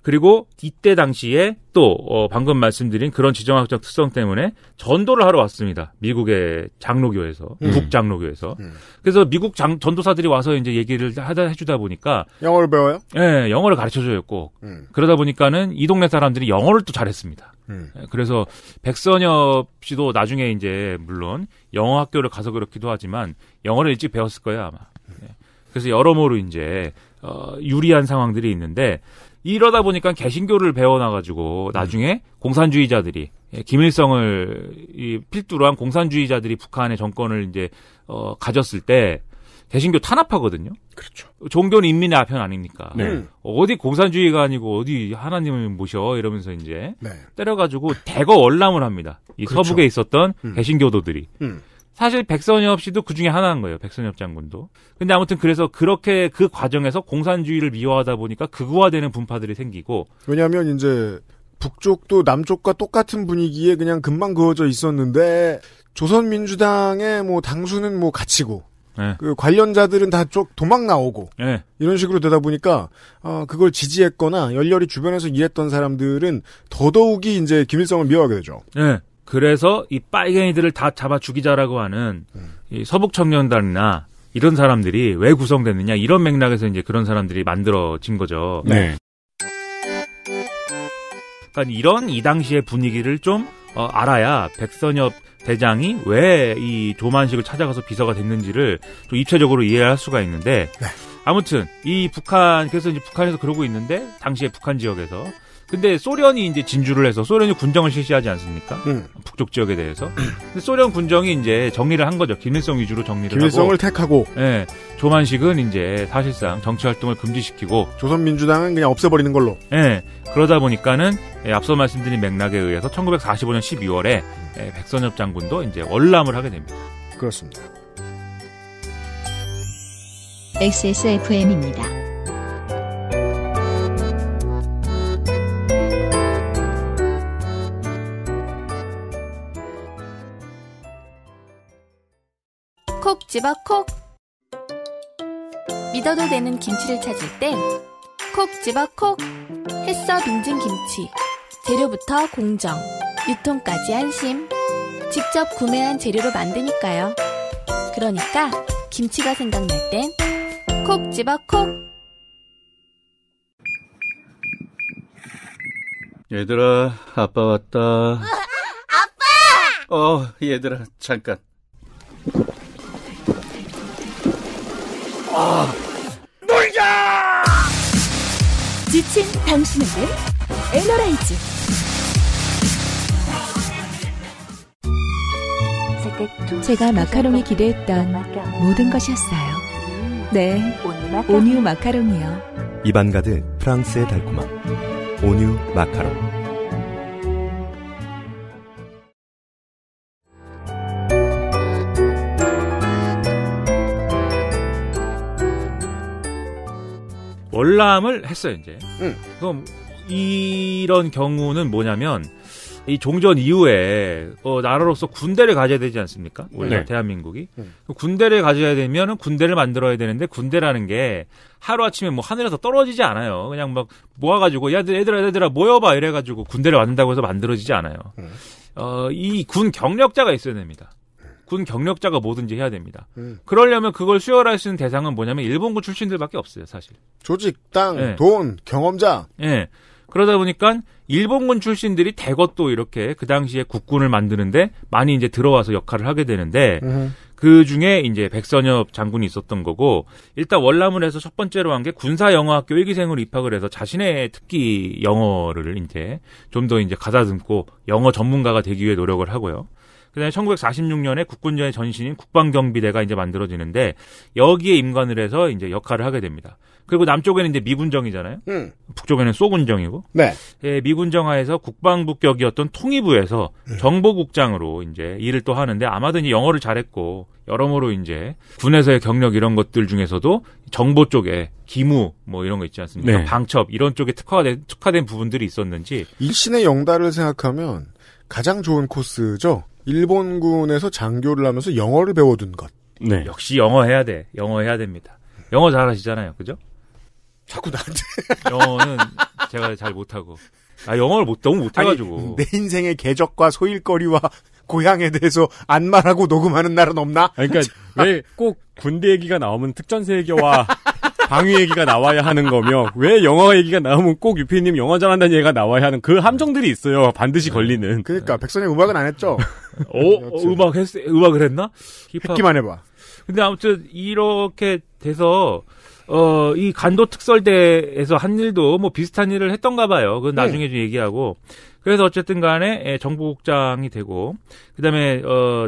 그리고 이때 당시에 또 어, 방금 말씀드린 그런 지정학적 특성 때문에 전도를 하러 왔습니다. 미국의 장로교에서 음. 미 장로교에서 음. 그래서 미국 장, 전도사들이 와서 이제 얘기를 하다 해주다 보니까 영어를 배워요? 예, 영어를 가르쳐줘요 꼭. 음. 그러다 보니까는 이 동네 사람들이 영어를 또 잘했습니다. 음. 예, 그래서 백선엽 씨도 나중에 이제 물론 영어 학교를 가서 그렇기도 하지만 영어를 일찍 배웠을 거예요 아마. 예. 그래서 여러모로 이제 어, 유리한 상황들이 있는데 이러다 보니까 개신교를 배워놔가지고 나중에 음. 공산주의자들이 예, 김일성을 이 필두로 한 공산주의자들이 북한의 정권을 이제 어 가졌을 때 개신교 탄압하거든요. 그렇죠. 종교는 인민의 아편 아닙니까? 네. 음. 어디 공산주의가 아니고 어디 하나님을 모셔 이러면서 이제 네. 때려가지고 대거 월남을 합니다. 이 그렇죠. 서북에 있었던 음. 개신교도들이. 음. 사실 백선엽 씨도 그 중에 하나인 거예요. 백선엽 장군도. 근데 아무튼 그래서 그렇게 그 과정에서 공산주의를 미워하다 보니까 극우화되는 분파들이 생기고. 왜냐하면 이제 북쪽도 남쪽과 똑같은 분위기에 그냥 금방 그어져 있었는데 조선민주당의 뭐 당수는 뭐 갇히고 네. 그 관련자들은 다 쪽 도망 나오고 네. 이런 식으로 되다 보니까 어, 그걸 지지했거나 열렬히 주변에서 일했던 사람들은 더더욱이 이제 김일성을 미워하게 되죠. 네. 그래서 이 빨갱이들을 다 잡아 죽이자라고 하는 이 서북 청년단이나 이런 사람들이 왜 구성됐느냐 이런 맥락에서 이제 그런 사람들이 만들어진 거죠. 네. 그러니까 이런 이 당시의 분위기를 좀 어, 알아야 백선엽 대장이 왜 이 조만식을 찾아가서 비서가 됐는지를 좀 입체적으로 이해할 수가 있는데 네. 아무튼 이 북한 그래서 이제 북한에서 그러고 있는데 당시에 북한 지역에서 근데 소련이 이제 진주를 해서 소련이 군정을 실시하지 않습니까? 음. 북쪽 지역에 대해서. 근데 소련 군정이 이제 정리를 한 거죠. 김일성 위주로 정리를 김일성을 하고. 택하고. 예. 네, 조만식은 이제 사실상 정치 활동을 금지시키고 조선민주당은 그냥 없애버리는 걸로. 예. 네, 그러다 보니까는 예, 앞서 말씀드린 맥락에 의해서 1945년 12월에 예, 백선엽 장군도 이제 월남을 하게 됩니다. 그렇습니다. XSFM입니다. 콕 집어 콕 믿어도 되는 김치를 찾을 땐 콕 집어 콕 햇서 빙진 김치 재료부터 공정 유통까지 안심 직접 구매한 재료로 만드니까요. 그러니까 김치가 생각날 땐콕 집어 콕. 얘들아, 아빠 왔다. 아빠! 어, 얘들아, 잠깐. 아, 놀자! 지친 당신에게 에너라이즈. 제가 마카롱이 기대했던 모든 것이었어요. 네, 오뉴 마카롱이요. 입안 가득 프랑스의 달콤함. 오뉴 마카롱. 월남을 했어요 이제. 응. 그럼 이런 경우는 뭐냐면 이 종전 이후에 어, 나라로서 군대를 가져야 되지 않습니까? 우리 네. 대한민국이 네. 군대를 가져야 되면 군대를 만들어야 되는데 군대라는 게 하루 아침에 뭐 하늘에서 떨어지지 않아요. 그냥 막 모아가지고 야들 얘들아 얘들아 모여봐 이래가지고 군대를 만든다고 해서 만들어지지 않아요. 음. 어, 이 군 경력자가 있어야 됩니다. 군 경력자가 뭐든지 해야 됩니다. 음. 그러려면 그걸 수혈할 수 있는 대상은 뭐냐면 일본군 출신들밖에 없어요, 사실. 조직, 땅, 네. 돈, 경험자. 예. 그러다 보니까 일본군 출신들이 대거 또 이렇게 그 당시에 국군을 만드는데 많이 이제 들어와서 역할을 하게 되는데 으그 중에 이제 백선엽 장군이 있었던 거고 일단 월남을 해서 첫 번째로 한 게 군사 영어학교 일기생으로 입학을 해서 자신의 특기 영어를 이제 좀 더 이제 가다듬고 영어 전문가가 되기 위해 노력을 하고요. 그다음에 1946년에 국군전의 전신인 국방경비대가 이제 만들어지는데 여기에 임관을 해서 이제 역할을 하게 됩니다. 그리고 남쪽에는 이제 미군정이잖아요. 음. 북쪽에는 소군정이고. 네. 예, 미군정하에서 국방부격이었던 통일부에서 음. 정보국장으로 이제 일을 또 하는데 아마도 이제 영어를 잘했고 여러모로 이제 군에서의 경력 이런 것들 중에서도 정보 쪽에 기무 뭐 이런 거 있지 않습니까? 네. 방첩 이런 쪽에 특화된 특화된 부분들이 있었는지 일신의 영달을 생각하면 가장 좋은 코스죠. 일본군에서 장교를 하면서 영어를 배워둔 것. 네. 역시 영어 해야 돼. 영어 해야 됩니다. 영어 잘하시잖아요. 그죠? 자꾸 나한테. 영어는 제가 잘 못하고. 아, 영어를 못, 너무 못해가지고. 내 인생의 궤적과 소일거리와 고향에 대해서 안 말하고 녹음하는 날은 없나? 아니, 그러니까 왜 꼭 군대 얘기가 나오면 특전세 얘기와 방위 얘기가 나와야 하는 거며 왜 영어 얘기가 나오면 꼭 유피님 영어 잘한다는 얘기가 나와야 하는 그 함정들이 있어요. 반드시 걸리는. 그러니까 백선이 음악은 안 했죠. 오, 어, 음악 했 음악을 했나? 힙합. 했기만 해봐. 근데 아무튼 이렇게 돼서 어, 이 간도 특설대에서 한 일도 뭐 비슷한 일을 했던가 봐요. 그건 네. 나중에 네. 좀 얘기하고. 그래서 어쨌든 간에 예, 정부국장이 되고, 그 다음에, 어,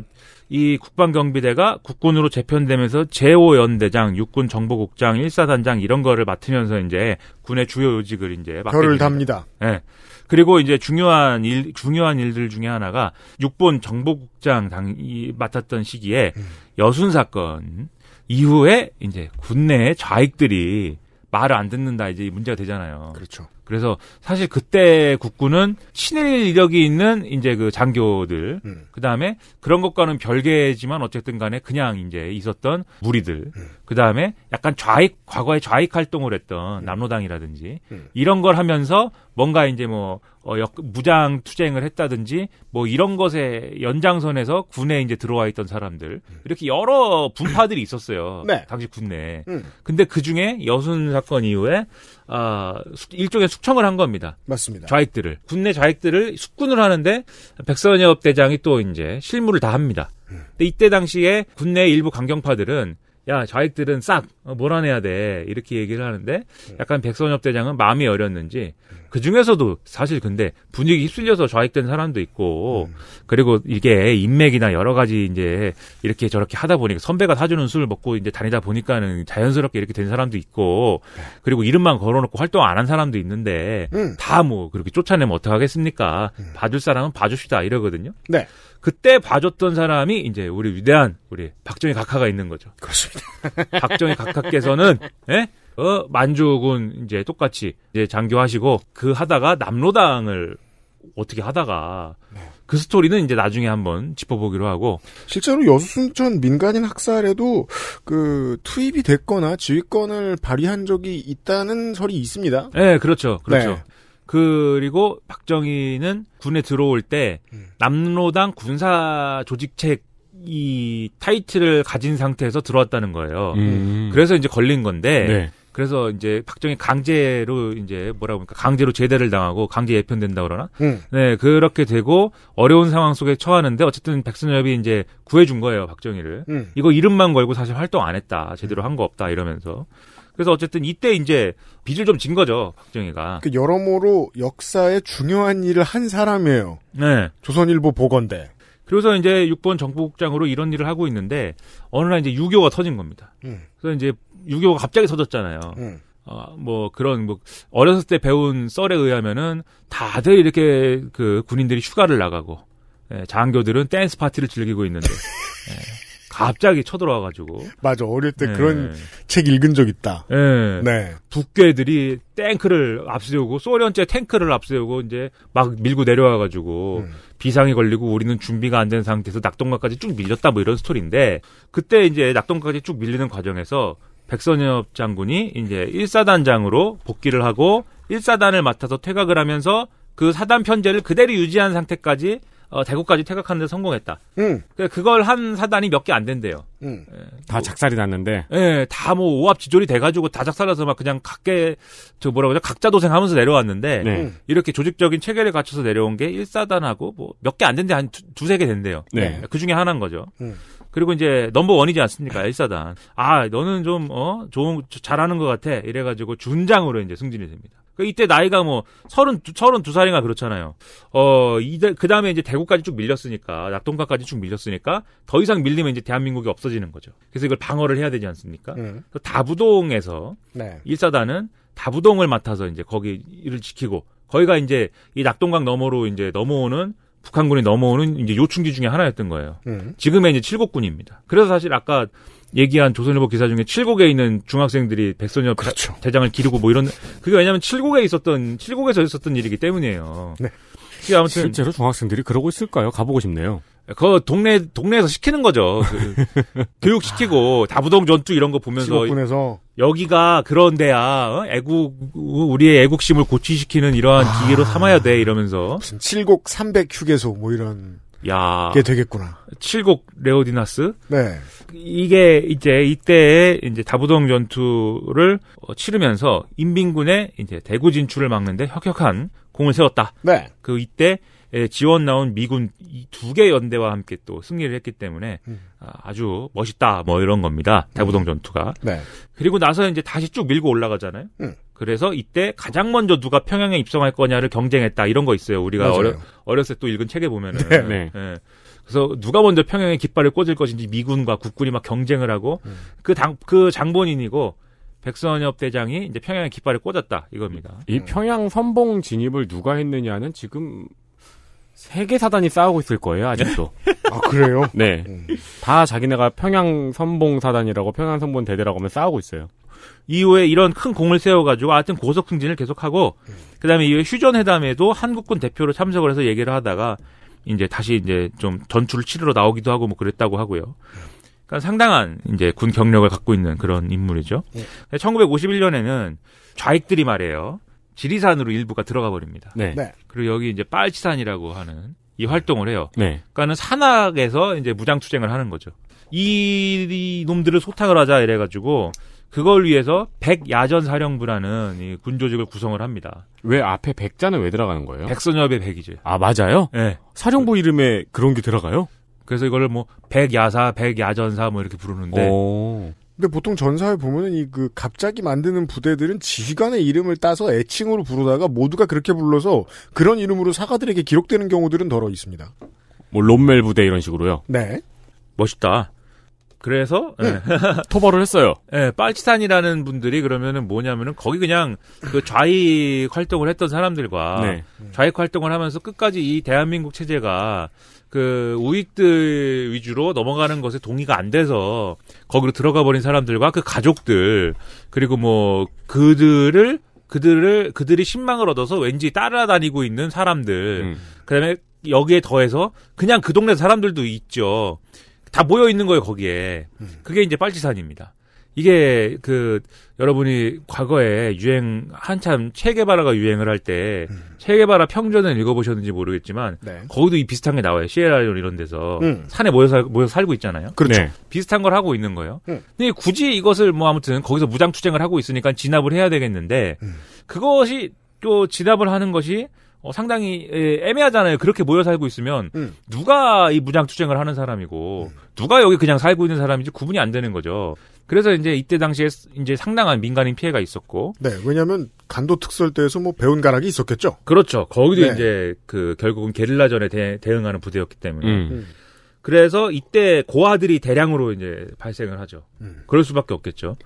이 국방경비대가 국군으로 재편되면서 제5연대장, 육군 정보국장, 1사단장 이런 거를 맡으면서 이제 군의 주요 요직을 이제 맡게 별을 답니다. 예. 네. 그리고 이제 중요한 일 중요한 일들 중에 하나가 육본 정보국장 당이 맡았던 시기에 음. 여순 사건 이후에 이제 군내 좌익들이 말을 안 듣는다 이제 문제가 되잖아요. 그렇죠. 그래서 사실 그때 국군은 친일 이력이 있는 이제 그 장교들, 음. 그 다음에 그런 것과는 별개지만 어쨌든 간에 그냥 이제 있었던 무리들, 음. 그 다음에 약간 좌익, 과거에 좌익 활동을 했던 음. 남로당이라든지 음. 이런 걸 하면서 뭔가 이제 뭐 어, 역, 무장 투쟁을 했다든지 뭐 이런 것에 연장선에서 군에 이제 들어와 있던 사람들 이렇게 여러 분파들이 있었어요. 네. 당시 군내. 음. 근데 그 중에 여순 사건 이후에 아 일종의 숙청을 한 겁니다. 맞습니다. 좌익들을 군내 좌익들을 숙군을 하는데 백선엽 대장이 또 이제 실무를 다 합니다. 음. 근데 이때 당시에 군내 일부 강경파들은 야 좌익들은 싹 어, 몰아내야 돼 이렇게 얘기를 하는데 약간 백선엽 대장은 마음이 어렸는지 그 중에서도 사실 근데 분위기 휩쓸려서 좌익된 사람도 있고 그리고 이게 인맥이나 여러 가지 이제 이렇게 저렇게 하다 보니까 선배가 사주는 술 먹고 이제 다니다 보니까는 자연스럽게 이렇게 된 사람도 있고 그리고 이름만 걸어놓고 활동 안 한 사람도 있는데 음. 다뭐 그렇게 쫓아내면 어떡하겠습니까 봐줄 사람은 봐줍시다 이러거든요. 네. 그때 봐줬던 사람이 이제 우리 위대한 우리 박정희 각하가 있는 거죠. 그렇습니다. 박정희 각하께서는 예? 어, 만주군 이제 똑같이 이제 장교하시고 그 하다가 남로당을 어떻게 하다가 네. 그 스토리는 이제 나중에 한번 짚어보기로 하고 실제로 여수순천 민간인 학살에도 그 투입이 됐거나 지휘권을 발휘한 적이 있다는 설이 있습니다. 네, 그렇죠, 그렇죠. 네. 그리고 박정희는 군에 들어올 때 음. 남로당 군사 조직책 이 타이틀을 가진 상태에서 들어왔다는 거예요. 음. 그래서 이제 걸린 건데 네. 그래서 이제 박정희 강제로 이제 뭐라고 합니까 강제로 제대를 당하고 강제 예편된다 그러나 음. 네 그렇게 되고 어려운 상황 속에 처하는데 어쨌든 백선엽이 이제 구해준 거예요 박정희를 음. 이거 이름만 걸고 사실 활동 안 했다 제대로 한 거 없다 이러면서 그래서 어쨌든 이때 이제 빚을 좀 진 거죠 박정희가. 그 여러모로 역사에 중요한 일을 한 사람이에요. 네. 조선일보 보건대. 그래서 이제 6번 정보국장으로 이런 일을 하고 있는데 어느 날 이제 6.25가 터진 겁니다. 음. 그래서 이제 6.25가 갑자기 터졌잖아요. 음. 어, 뭐 그런 뭐 어렸을 때 배운 썰에 의하면은 다들 이렇게 그 군인들이 휴가를 나가고 예, 장교들은 댄스 파티를 즐기고 있는데 예. 갑자기 쳐들어와가지고. 맞아. 어릴 때 네. 그런 책 읽은 적 있다. 네. 네. 북괴들이 탱크를 앞세우고, 소련제 탱크를 앞세우고, 이제 막 밀고 내려와가지고, 음. 비상이 걸리고 우리는 준비가 안 된 상태에서 낙동강까지 쭉 밀렸다 뭐 이런 스토리인데, 그때 이제 낙동강까지 쭉 밀리는 과정에서 백선엽 장군이 이제 1사단장으로 복귀를 하고, 1사단을 맡아서 퇴각을 하면서 그 사단 편제를 그대로 유지한 상태까지 어, 대구까지 퇴각하는데 성공했다. 음. 그걸 한 사단이 몇 개 안 된대요. 음. 예, 다 뭐, 작살이 났는데. 예, 다뭐 오합지졸이 돼가지고 다 작살나서 막 그냥 각계 저 뭐라 그러죠 각자 도생하면서 내려왔는데 네. 이렇게 조직적인 체계를 갖춰서 내려온 게 1사단하고 뭐 몇 개 안 된대 한 두 세 개 된대요. 네. 예, 그 중에 하나인 거죠. 음. 그리고 이제 넘버 원이지 않습니까? 엘사단. 아, 너는 좀, 어, 좋은, 잘하는 것 같아. 이래가지고 준장으로 이제 승진이 됩니다. 그 이때 나이가 뭐, 서른, 서른 두 살인가 그렇잖아요. 어, 이그 다음에 이제 대구까지 쭉 밀렸으니까, 낙동강까지 쭉 밀렸으니까, 더 이상 밀리면 이제 대한민국이 없어지는 거죠. 그래서 이걸 방어를 해야 되지 않습니까? 음. 다부동에서, 네. 일사단은 다부동을 맡아서 이제 거기를 지키고, 거기가 이제 이 낙동강 너머로 이제 넘어오는 북한군이 넘어오는 이제 요충지 중에 하나였던 거예요. 음. 지금의 이제 칠곡군입니다. 그래서 사실 아까 얘기한 조선일보 기사 중에 칠곡에 있는 중학생들이 백선엽 그렇죠. 대장을 기르고 뭐 이런 그게 왜냐하면 칠곡에 있었던 칠곡에서 있었던 일이기 때문이에요. 네. 그게 아무튼 실제로 중학생들이 그러고 있을까요? 가보고 싶네요. 그 동네 동네에서 시키는 거죠. 그 교육 시키고 다부동 전투 이런 거 보면서 칠곡군에서 여기가 그런 데야 어? 애국 우리의 애국심을 고취시키는 이러한 아... 기회로 삼아야 돼 이러면서 무슨 7곡 300 휴게소 뭐 이런 야. 게 되겠구나. 7곡 레오디나스? 네. 이게 이제 이때에 이제 다부동 전투를 어, 치르면서 인민군의 이제 대구 진출을 막는데 혁혁한 공을 세웠다. 네. 그 이때 지원 나온 미군 두 개 연대와 함께 또 승리를 했기 때문에 음. 아, 아주 멋있다 뭐 이런 겁니다. 대부동 음. 전투가. 네. 그리고 나서 이제 다시 쭉 밀고 올라가잖아요. 음. 그래서 이때 가장 먼저 누가 평양에 입성할 거냐를 경쟁했다 이런 거 있어요. 우리가 어려, 어렸을 때 또 읽은 책에 보면은. 네. 네. 네. 그래서 누가 먼저 평양에 깃발을 꽂을 것인지 미군과 국군이 막 경쟁을 하고 그 당그 음. 그 장본인이고 백선엽 대장이 이제 평양에 깃발을 꽂았다 이겁니다. 이 음. 평양 선봉 진입을 누가 했느냐는 지금 세계 사단이 싸우고 있을 거예요, 아직도. 아, 그래요? 네. 음. 다 자기네가 평양 선봉 사단이라고 평양 선봉 대대라고 하면 싸우고 있어요. 이후에 이런 큰 공을 세워가지고 하여튼 고속 승진을 계속하고 음. 그다음에 이후에 휴전 회담에도 한국군 대표로 참석을 해서 얘기를 하다가 이제 다시 이제 좀 전투를 치르러 나오기도 하고 뭐 그랬다고 하고요. 그러니까 상당한 이제 군 경력을 갖고 있는 그런 인물이죠. 네. 예. 1951년에는 좌익들이 말이에요. 지리산으로 일부가 들어가 버립니다. 네. 네. 그리고 여기 이제 빨치산이라고 하는 이 활동을 해요. 네. 그러니까는 산악에서 이제 무장 투쟁을 하는 거죠. 이, 놈들을 소탕을 하자 이래가지고 그걸 위해서 백야전사령부라는 이 군조직을 구성을 합니다. 왜 앞에 백자는 왜 들어가는 거예요? 백선엽의 백이죠. 아 맞아요? 네. 사령부 이름에 그런 게 들어가요? 그래서 이걸 뭐 백야사, 백야전사 뭐 이렇게 부르는데 오. 근데 보통 전사회 보면은 이 그 갑자기 만드는 부대들은 지휘관의 이름을 따서 애칭으로 부르다가 모두가 그렇게 불러서 그런 이름으로 사가들에게 기록되는 경우들은 더러 있습니다. 뭐 롬멜 부대 이런 식으로요. 네. 멋있다. 그래서 네. 예. 토벌을 했어요. 네, 빨치산이라는 분들이 그러면은 뭐냐면은 거기 그냥 그 좌익 활동을 했던 사람들과 네. 좌익 활동을 하면서 끝까지 이 대한민국 체제가 그 우익들 위주로 넘어가는 것에 동의가 안 돼서 거기로 들어가 버린 사람들과 그 가족들 그리고 뭐 그들을 그들을 그들이 신망을 얻어서 왠지 따라다니고 있는 사람들 음. 그다음에 여기에 더해서 그냥 그 동네 사람들도 있죠 다 모여 있는 거예요 거기에 음. 그게 이제 빨치산입니다 이게 그 여러분이 과거에 유행 한참 체게바라가 유행을 할때 음. 체게바라 평전을 읽어보셨는지 모르겠지만 네. 거기도 이 비슷한 게 나와요 시에라리온 이런 데서 음. 산에 모여 서 모여 살고 있잖아요. 그렇죠. 네. 비슷한 걸 하고 있는 거예요. 음. 근데 굳이 이것을 뭐 아무튼 거기서 무장 투쟁을 하고 있으니까 진압을 해야 되겠는데 음. 그것이 또 진압을 하는 것이 어, 상당히 애매하잖아요. 그렇게 모여 살고 있으면 음. 누가 이 무장 투쟁을 하는 사람이고 음. 누가 여기 그냥 살고 있는 사람인지 구분이 안 되는 거죠. 그래서 이제 이때 당시에 이제 상당한 민간인 피해가 있었고. 네, 왜냐하면 간도 특설대에서 뭐 배운 가락이 있었겠죠. 그렇죠. 거기도 네. 이제 그 결국은 게릴라전에 대, 응하는 부대였기 때문에. 음. 음. 그래서 이때 고아들이 대량으로 이제 발생을 하죠. 음. 그럴 수밖에 없겠죠.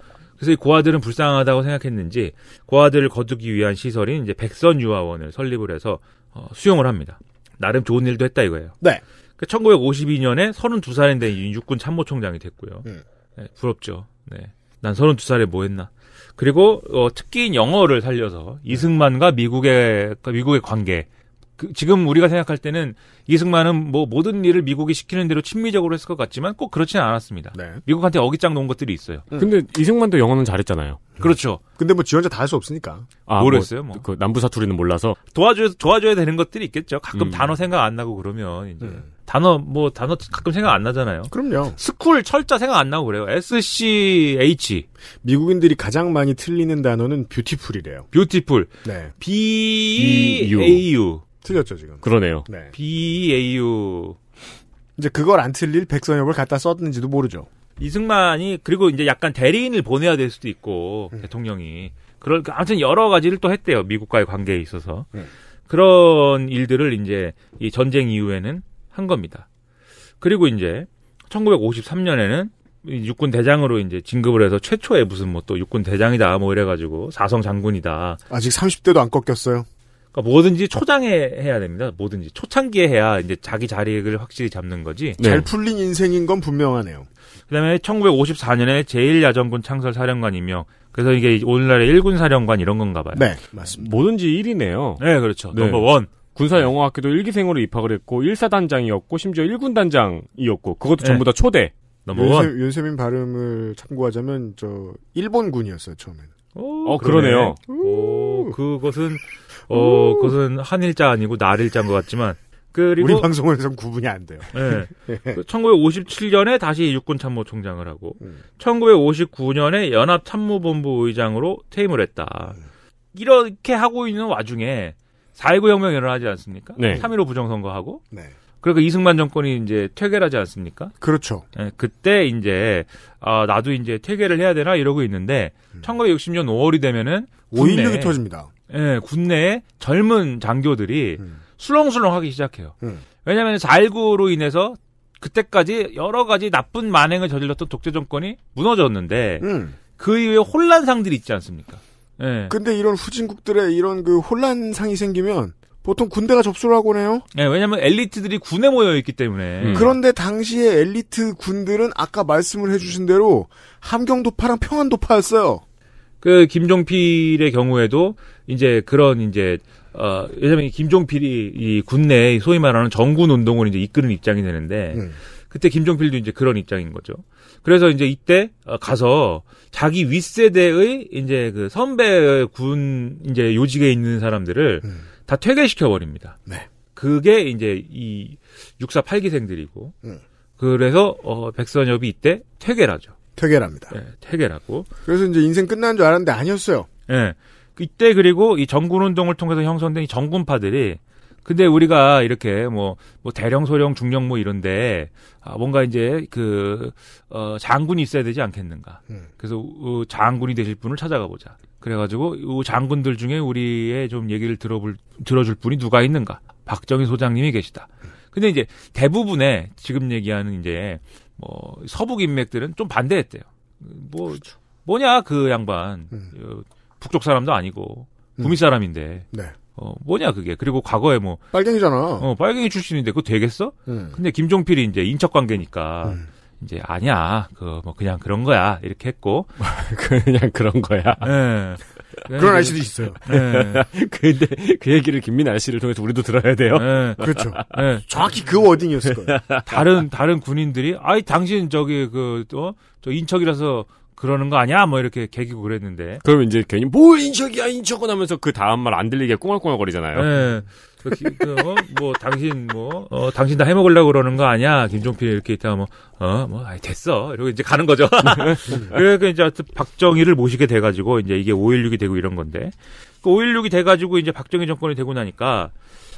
그래서 이 고아들은 불쌍하다고 생각했는지 고아들을 거두기 위한 시설인 이제 백선 유아원을 설립을 해서 어, 수용을 합니다. 나름 좋은 일도 했다 이거예요. 네. 그 1952년에 32살인 된 육군 참모총장이 됐고요. 음. 네, 부럽죠. 네. 난 32살에 뭐 했나. 그리고 어, 특기인 영어를 살려서 이승만과 미국의 미국의 관계 그 지금 우리가 생각할 때는 이승만은 뭐 모든 일을 미국이 시키는 대로 친미적으로 했을 것 같지만 꼭 그렇지는 않았습니다. 네. 미국한테 어깃장 놓은 것들이 있어요. 음. 근데 이승만도 영어는 잘했잖아요. 그렇죠. 근데 뭐 지원자 다 할 수 없으니까. 아, 뭐 모르겠어요. 뭐. 그 남부 사투리는 몰라서 도와줘야 도와줘야 되는 것들이 있겠죠. 가끔 음. 단어 생각 안 나고 그러면 이제 음. 단어 뭐 단어 가끔 생각 안 나잖아요. 그럼요. 스쿨 철자 생각 안 나고 그래요. S C H 미국인들이 가장 많이 틀리는 단어는 뷰티풀이래요. 뷰티풀. 네. B e A U e 틀렸죠, 지금. 그러네요. 네. BAU. 이제 그걸 안 틀릴 백선엽을 갖다 썼는지도 모르죠. 이승만이, 그리고 이제 약간 대리인을 보내야 될 수도 있고, 음. 대통령이. 그럴, 아무튼 여러 가지를 또 했대요. 미국과의 관계에 있어서. 음. 그런 일들을 이제 이 전쟁 이후에는 한 겁니다. 그리고 이제 1953년에는 육군 대장으로 이제 진급을 해서 최초의 무슨 뭐 또 육군 대장이다 뭐 이래가지고 사성 장군이다. 아직 30대도 안 꺾였어요. 그러니까 뭐든지 초장에 해야 됩니다. 뭐든지 초창기에 해야 이제 자기 자리를 확실히 잡는 거지. 네. 잘 풀린 인생인 건 분명하네요. 그다음에 1954년에 제1야전군 창설 사령관이며 그래서 이게 오늘날의 1군 사령관 이런 건가 봐요. 네, 맞습니다. 뭐든지 1이네요. 네, 그렇죠. 네. 넘버 원. 군사 네. 영어학교도 1기생으로 입학을 했고 1사단장이었고 심지어 1군 단장이었고 그것도 네. 전부 다 초대. 넘버 윤세, 윤세민 발음을 참고하자면 저 일본군이었어요 처음에는. 어 그러네. 그러네 오, 그것은 어, 오. 그것은 한일자 아니고 날일자인 것 같지만. 그리고 우리 방송에서는 구분이 안 돼요. 네. 예. 1957년에 예. 그 다시 육군 참모총장을 하고 음. 1959년에 연합 참모본부 의장으로 퇴임을 했다. 이렇게 하고 있는 와중에 4.19 혁명이 일어나지 않습니까? 네. 3.15 부정선거하고. 네. 그러니까 이승만 정권이 이제 퇴계하지 않습니까? 그렇죠. 네, 그때 이제 아 나도 이제 퇴계를 해야 되나 이러고 있는데 음. 1960년 5월이 되면은 5.16이 터집니다. 예, 군내에 젊은 장교들이 음. 술렁술렁 하기 시작해요. 음. 왜냐하면 4.19로 인해서 그때까지 여러 가지 나쁜 만행을 저질렀던 독재 정권이 무너졌는데 음. 그 이후에 혼란상들이 있지 않습니까? 예. 근데 이런 후진국들의 이런 그 혼란상이 생기면 보통 군대가 접수를 하곤 해요. 예, 왜냐면 엘리트들이 군에 모여 있기 때문에. 음. 그런데 당시에 엘리트 군들은 아까 말씀을 해주신 대로 함경도파랑 평안도파였어요. 그 김종필의 경우에도 이제 그런 이제 어 왜냐면 김종필이 이 군내 소위 말하는 정군 운동을 이제 이끄는 입장이 되는데 음. 그때 김종필도 이제 그런 입장인 거죠. 그래서 이제 이때 어, 가서 자기 윗세대의 이제 그 선배 군 이제 요직에 있는 사람들을 음. 다 퇴계시켜 버립니다. 네. 그게 이제 이 육사 8기생들이고 음. 그래서 어 백선엽이 이때 퇴계라죠. 퇴계랍니다. 네, 퇴계라고. 그래서 이제 인생 끝난 줄 알았는데 아니었어요. 예. 네. 이때 그리고 이 정군 운동을 통해서 형성된 이 정군파들이 근데 우리가 이렇게 뭐, 뭐 대령 소령 중령 뭐 이런데 아, 뭔가 이제 그 어, 장군이 있어야 되지 않겠는가. 음. 그래서 어, 장군이 되실 분을 찾아가 보자. 그래가지고 이 장군들 중에 우리의 좀 얘기를 들어볼 들어줄 분이 누가 있는가. 박정희 소장님이 계시다. 근데 이제 대부분의 지금 얘기하는 이제 뭐 서북 인맥들은 좀 반대했대요. 뭐 그렇죠. 뭐냐 그 양반 음. 어, 북쪽 사람도 아니고 구미 음. 사람인데 네. 어, 뭐냐 그게 그리고 과거에 뭐 빨갱이잖아. 어 빨갱이 출신인데 그거 되겠어? 음. 근데 김종필이 이제 인척 관계니까 음. 이제 아니야 그 뭐 그냥 그런 거야 이렇게 했고 그냥 그런 거야. 네. 그런 아저씨도 있어요. 네. 근데 그 얘기를 김민아 씨를 통해서 우리도 들어야 돼요. 네. 그렇죠. 네. 정확히 그 워딩이었을 거예요. 다른 다른 군인들이 아이 당신 저기 그저 어? 인척이라서 그러는 거 아니야? 뭐 이렇게 개기고 그랬는데. 그러면 이제 괜히 뭐 인척이야 인척은 하면서 그 다음 말 안 들리게 꿍얼꿍얼거리잖아요. 네. 그, 그, 어, 뭐 당신 뭐 어, 당신 다 해먹으려고 그러는 거 아니야? 김종필 이렇게 있다가 뭐 어뭐 어, 뭐, 아이 됐어 이러고 이제 가는 거죠. 그러니까 이제 박정희를 모시게 돼가지고 이제 이게 5.16이 되고 이런 건데 그 5.16이 돼가지고 이제 박정희 정권이 되고 나니까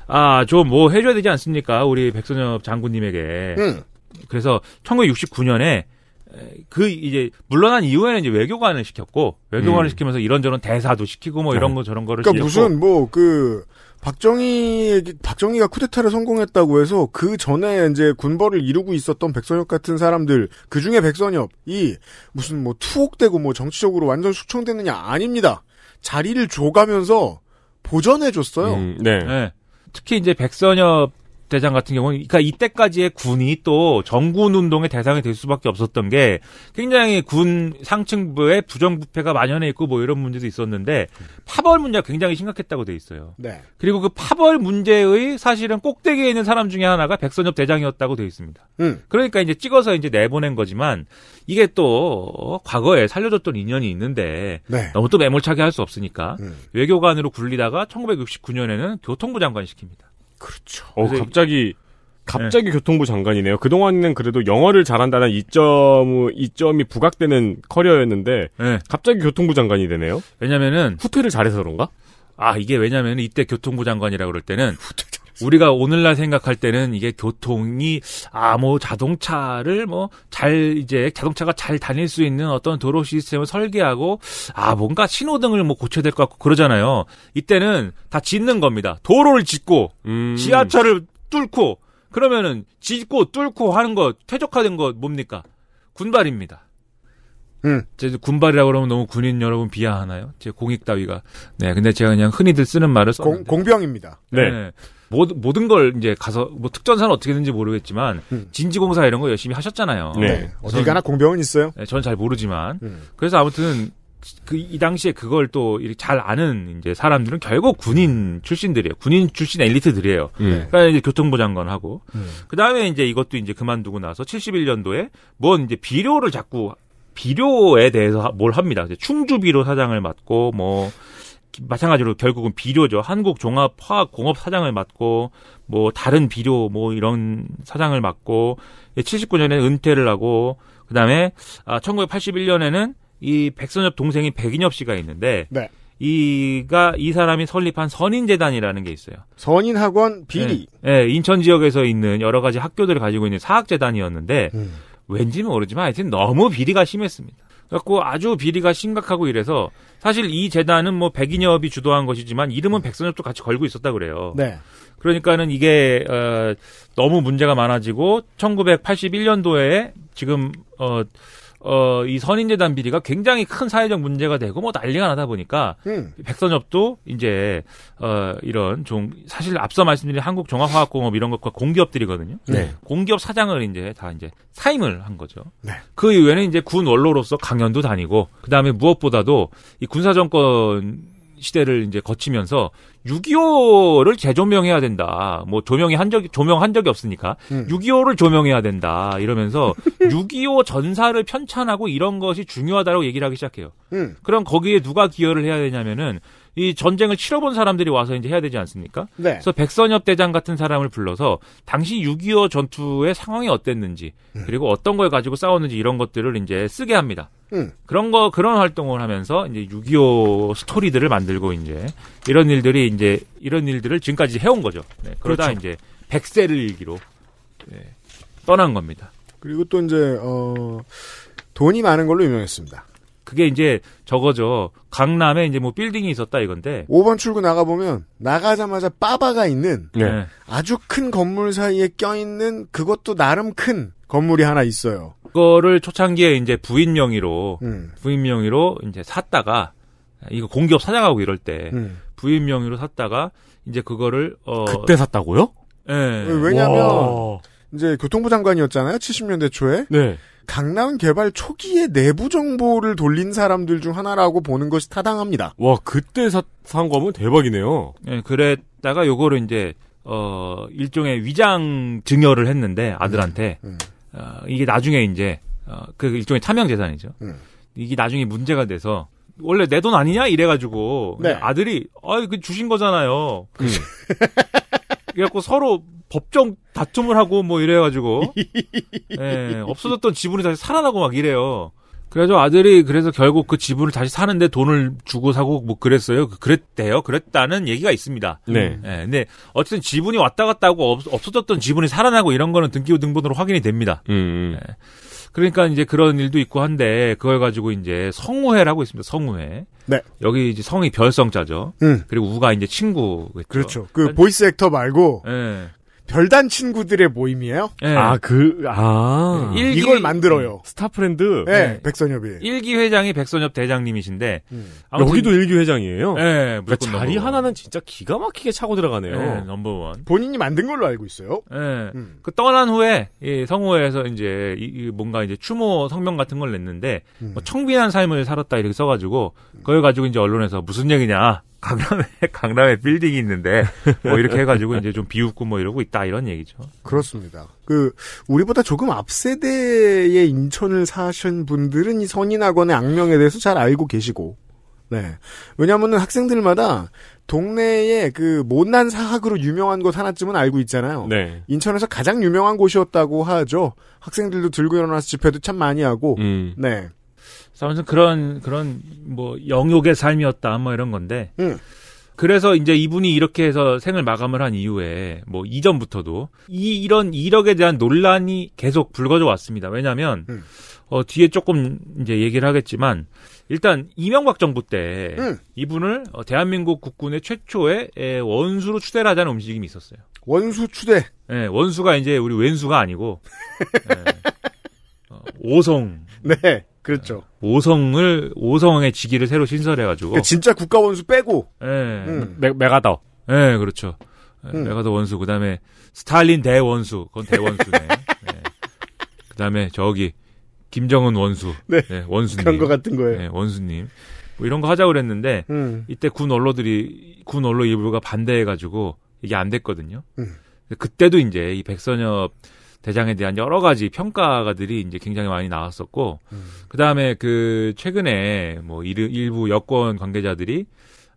아저 뭐 해줘야 되지 않습니까? 우리 백선엽 장군님에게. 응. 그래서 1969년에 그 이제 물러난 이후에는 이제 외교관을 시켰고 외교관을 음. 시키면서 이런저런 대사도 시키고 뭐 이런 어. 거 저런 거를 그러니까 시켰고. 무슨 뭐그 박정희 박정희가 쿠데타를 성공했다고 해서 그 전에 이제 군벌을 이루고 있었던 백선엽 같은 사람들 그 중에 백선엽이 무슨 뭐 투옥되고 뭐 정치적으로 완전 숙청됐느냐 아닙니다. 자리를 줘가면서 보전해줬어요. 음, 네. 네. 특히 이제 백선엽 대장 같은 경우는 그러니까 이때까지의 군이 또 정군 운동의 대상이 될 수밖에 없었던 게 굉장히 군 상층부의 부정부패가 만연해 있고 뭐 이런 문제도 있었는데 파벌 문제가 굉장히 심각했다고 돼 있어요. 네. 그리고 그 파벌 문제의 사실은 꼭대기에 있는 사람 중에 하나가 백선엽 대장이었다고 돼 있습니다. 음. 그러니까 이제 찍어서 이제 내보낸 거지만 이게 또 과거에 살려줬던 인연이 있는데 네. 너무 또 매몰차게 할 수 없으니까 음. 외교관으로 굴리다가 1969년에는 교통부 장관 시킵니다. 그렇죠. 어, 갑자기 갑자기 네. 교통부 장관이네요. 그동안은 그래도 영어를 잘한다는 이점, 이점이 부각되는 커리어였는데, 네. 갑자기 교통부 장관이 되네요. 왜냐면은. 후퇴를 잘해서 그런가? 아, 이게 왜냐면은 이때 교통부 장관이라 그럴 때는 우리가 오늘날 생각할 때는 이게 교통이 아뭐 자동차를 뭐 잘 이제 자동차가 잘 다닐 수 있는 어떤 도로 시스템을 설계하고 아 뭔가 신호등을 뭐 고쳐야 될 것 같고 그러잖아요. 이때는 다 짓는 겁니다. 도로를 짓고 음. 지하철을 뚫고 그러면은 짓고 뚫고 하는 거 퇴적화된 거 뭡니까? 군발입니다. 음. 제 군발이라고 그러면 너무 군인 여러분 비하하나요? 제 공익 따위가. 네, 근데 제가 그냥 흔히들 쓰는 말을 공, 공병입니다. 네. 네. 모든, 모든 걸 이제 가서 뭐 특전사는 어떻게 되는지 모르겠지만 음. 진지공사 이런 거 열심히 하셨잖아요. 네. 네. 어디 가나 공병은 있어요? 네, 저는 잘 모르지만 음. 그래서 아무튼 그이 당시에 그걸 또 잘 아는 이제 사람들은 결국 군인 출신들이에요. 군인 출신 엘리트들이에요. 네. 그러니까 이제 교통부 장관하고 음. 그 다음에 이제 이것도 이제 그만두고 나서 71년도에 뭔 이제 비료를 자꾸 비료에 대해서 뭘 합니다. 충주 비료 사장을 맡고 뭐 마찬가지로 결국은 비료죠. 한국 종합 화학 공업 사장을 맡고 뭐 다른 비료 뭐 이런 사장을 맡고 79년에 은퇴를 하고 그다음에 아 1981년에는 이 백선엽 동생인 백인엽 씨가 있는데 네. 이가 이 사람이 설립한 선인재단이라는 게 있어요. 선인학원 비리. 네, 네, 인천 지역에서 있는 여러 가지 학교들을 가지고 있는 사학재단이었는데 음. 왠지 모르지만 하여튼 너무 비리가 심했습니다. 그래갖고 아주 비리가 심각하고 이래서 사실 이 재단은 뭐 백인협이 주도한 것이지만 이름은 백선협도 같이 걸고 있었다 그래요. 네. 그러니까는 이게 어, 너무 문제가 많아지고 1981년도에 지금 어 어, 이 선인재단 비리가 굉장히 큰 사회적 문제가 되고 뭐 난리가 나다 보니까 음. 백선엽도 이제 어, 이런 좀 사실 앞서 말씀드린 한국 종합화학공업 이런 것과 공기업들이거든요. 네. 네. 공기업 사장을 이제 다 이제 사임을 한 거죠. 네. 그 이후에는 이제 군 원로로서 강연도 다니고 그다음에 무엇보다도 이 군사 정권 시대를 이제 거치면서 6.25를 재조명해야 된다. 뭐 조명이 한 적이 조명한 적이 없으니까 음. 6.25를 조명해야 된다. 이러면서 6.25 전사를 편찬하고 이런 것이 중요하다라고 얘기를 하기 시작해요. 음. 그럼 거기에 누가 기여를 해야 되냐면은 이 전쟁을 치러본 사람들이 와서 이제 해야 되지 않습니까? 네. 그래서 백선엽 대장 같은 사람을 불러서 당시 6.25 전투의 상황이 어땠는지 음. 그리고 어떤 걸 가지고 싸웠는지 이런 것들을 이제 쓰게 합니다. 음. 그런 거 그런 활동을 하면서 이제 6.25 스토리들을 만들고 이제 이런 일들이 이제 이런 일들을 지금까지 해온 거죠. 네. 그러다 그렇죠. 이제 백세를 일기로 네. 떠난 겁니다. 그리고 또 이제 어 돈이 많은 걸로 유명했습니다. 그게 이제 저거죠. 강남에 이제 뭐 빌딩이 있었다 이건데. 5번 출구 나가보면 나가자마자 빠바가 있는 네. 네. 아주 큰 건물 사이에 껴있는 그것도 나름 큰 건물이 하나 있어요. 그거를 초창기에 이제 부인 명의로, 음. 부인 명의로 이제 샀다가 이거 공기업 사장하고 이럴 때 음. 부인 명의로 샀다가 이제 그거를 어 그때 샀다고요? 예. 네. 왜냐면 하 이제 교통부 장관이었잖아요. 70년대 초에. 네. 강남 개발 초기에 내부 정보를 돌린 사람들 중 하나라고 보는 것이 타당합니다. 와, 그때 사, 산 거면 대박이네요. 예, 그랬다가 요거를 이제, 어, 일종의 위장 증여를 했는데, 아들한테. 음, 음. 어, 이게 나중에 이제, 어, 그 일종의 차명재산이죠. 음. 이게 나중에 문제가 돼서, 원래 내 돈 아니냐? 이래가지고, 네. 아들이, 아, 그 주신 거잖아요. 음. 그래갖고 서로 법정 다툼을 하고 뭐 이래가지고 예, 없어졌던 지분이 다시 살아나고 막 이래요. 그래서 아들이 그래서 결국 그 지분을 다시 사는데 돈을 주고 사고 뭐 그랬어요. 그, 그랬대요. 그랬다는 얘기가 있습니다. 네. 예, 근데 어쨌든 지분이 왔다 갔다 하고 없, 어졌던 지분이 살아나고 이런 거는 등기부 등본으로 확인이 됩니다. 음. 음. 예. 그러니까 이제 그런 일도 있고 한데 그걸 가지고 이제 성우회라고 있습니다. 성우회. 네. 여기 이제 성이 별성자죠. 음. 그리고 우가 이제 친구. 그렇죠. 그 그러니까 보이스 액터 말고 네. 별단 친구들의 모임이에요. 네. 아, 그, 아. 예. 일기, 이걸 만들어요. 스타프렌드? 네, 예, 네. 백선엽이. 일기 회장이 백선엽 대장님이신데. 음. 여기도 일기 회장이에요? 네, 그러니까 자리 넘버원. 하나는 진짜 기가 막히게 차고 들어가네요. 넘버원. 본인이 만든 걸로 알고 있어요. 네. 음. 그 떠난 후에, 예, 성호에서 이제, 이, 뭔가 이제 추모 성명 같은 걸 냈는데, 음. 뭐 청빈한 삶을 살았다 이렇게 써가지고, 그걸 가지고 이제 언론에서 무슨 얘기냐. 강남에 강남에 빌딩이 있는데 뭐 이렇게 해가지고 이제 좀 비웃고 뭐 이러고 있다 이런 얘기죠. 그렇습니다. 그 우리보다 조금 앞세대의 인천을 사신 분들은 이 선인학원의 악명에 대해서 잘 알고 계시고, 네 왜냐하면은 학생들마다 동네에 그 못난 사학으로 유명한 곳 하나쯤은 알고 있잖아요. 네. 인천에서 가장 유명한 곳이었다고 하죠. 학생들도 들고 일어나서 집회도 참 많이 하고, 음. 네. 그래서 아무튼 그런 그런 뭐 영욕의 삶이었다 뭐 이런 건데. 음. 그래서 이제 이분이 이렇게 해서 생을 마감을 한 이후에 뭐 이전부터도 이 이런 이력에 대한 논란이 계속 불거져 왔습니다. 왜냐하면 음. 어 뒤에 조금 이제 얘기를 하겠지만 일단 이명박 정부 때 음. 이분을 어, 대한민국 국군의 최초의 원수로 추대를 하자는 움직임이 있었어요. 원수 추대. 네, 원수가 이제 우리 왼수가 아니고 예. 어, 네. 어, 오성 네. 그렇죠. 오성을 오성의 지기를 새로 신설해가지고 그러니까 진짜 국가 원수 빼고. 예. 음. 메, 가더 예, 그렇죠. 예, 음. 메가더 원수 그다음에 스탈린 대원수 그건 대원수네. 예. 그다음에 저기 김정은 원수. 네. 네 원수님. 그런 것 같은 거예요. 네, 원수님. 뭐 이런 거 하자고 그랬는데, 음. 이때 군 언론들이, 군 언론 일부가 반대해가지고, 이게 안 됐거든요. 음. 그때도 이제 이 백선엽 대장에 대한 여러 가지 평가가들이 이제 굉장히 많이 나왔었고 음. 그다음에 그 최근에 뭐 일, 부 여권 관계자들이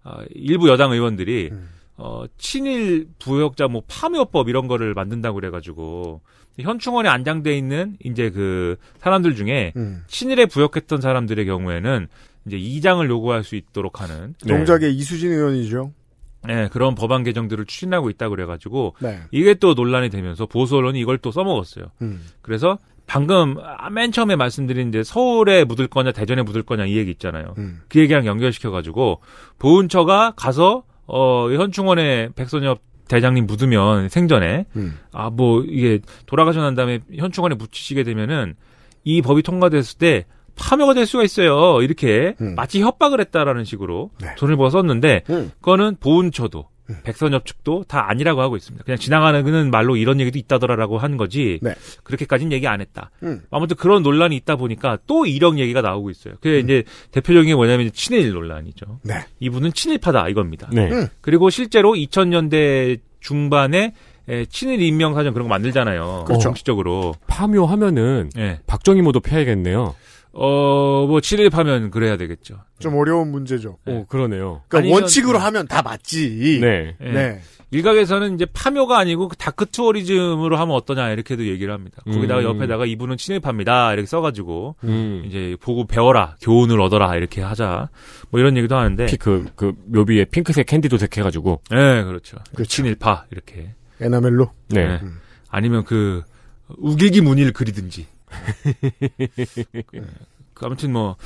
어, 일부 여당 의원들이 음. 어, 친일 부역자 뭐 파묘법 이런 거를 만든다고 그래가지고 현충원에 안장돼 있는 이제 그 사람들 중에 음. 친일에 부역했던 사람들의 경우에는 이제 이장을 요구할 수 있도록 하는 동작의 네. 이수진 의원이죠. 네, 그런 법안 개정들을 추진하고 있다 그래가지고 네. 이게 또 논란이 되면서 보수 언론이 이걸 또 써먹었어요. 음. 그래서 방금 아, 맨 처음에 말씀드린 이제 서울에 묻을 거냐 대전에 묻을 거냐 이 얘기 있잖아요. 음. 그 얘기랑 연결시켜가지고 보훈처가 가서 어 현충원에 백선엽 대장님 묻으면 생전에 음. 아뭐 이게 돌아가셔 난 다음에 현충원에 묻히시게 되면은 이 법이 통과됐을 때 파묘가 될 수가 있어요. 이렇게 음. 마치 협박을 했다라는 식으로 네. 손을벌어 썼는데 음. 그거는 보훈처도 음. 백선엽 측도 다 아니라고 하고 있습니다. 그냥 지나가는 그는 말로 이런 얘기도 있다더라라고 한 거지 네. 그렇게까지는 얘기 안 했다. 음. 아무튼 그런 논란이 있다 보니까 또이런 얘기가 나오고 있어요. 그게 음. 이제 대표적인 게 뭐냐면 친일 논란이죠. 네. 이분은 친일파다 이겁니다. 네. 음. 그리고 실제로 2000년대 중반에 예, 친일 인명 사전 그런 거 만들잖아요. 그렇죠. 정치적으로 파묘하면은 예. 박정희 모도 패야겠네요 어, 뭐, 친일파면 그래야 되겠죠. 좀 어려운 문제죠. 네. 오, 그러네요. 그러니까 아니면, 원칙으로 네. 하면 다 맞지. 네. 네. 네. 일각에서는 이제 파묘가 아니고 그 다크 투어리즘으로 하면 어떠냐 이렇게도 얘기를 합니다. 거기다가 음. 옆에다가 이분은 친일파입니다 이렇게 써가지고 음. 이제 보고 배워라 교훈을 얻어라 이렇게 하자 뭐 이런 얘기도 하는데 그, 그 묘비에 핑크색 캔디 도색 해가지고 네 그렇죠. 그렇죠. 친일파 이렇게 에나멜로 네 음. 아니면 그 우길기 문의를 그리든지 네. 아무튼 뭐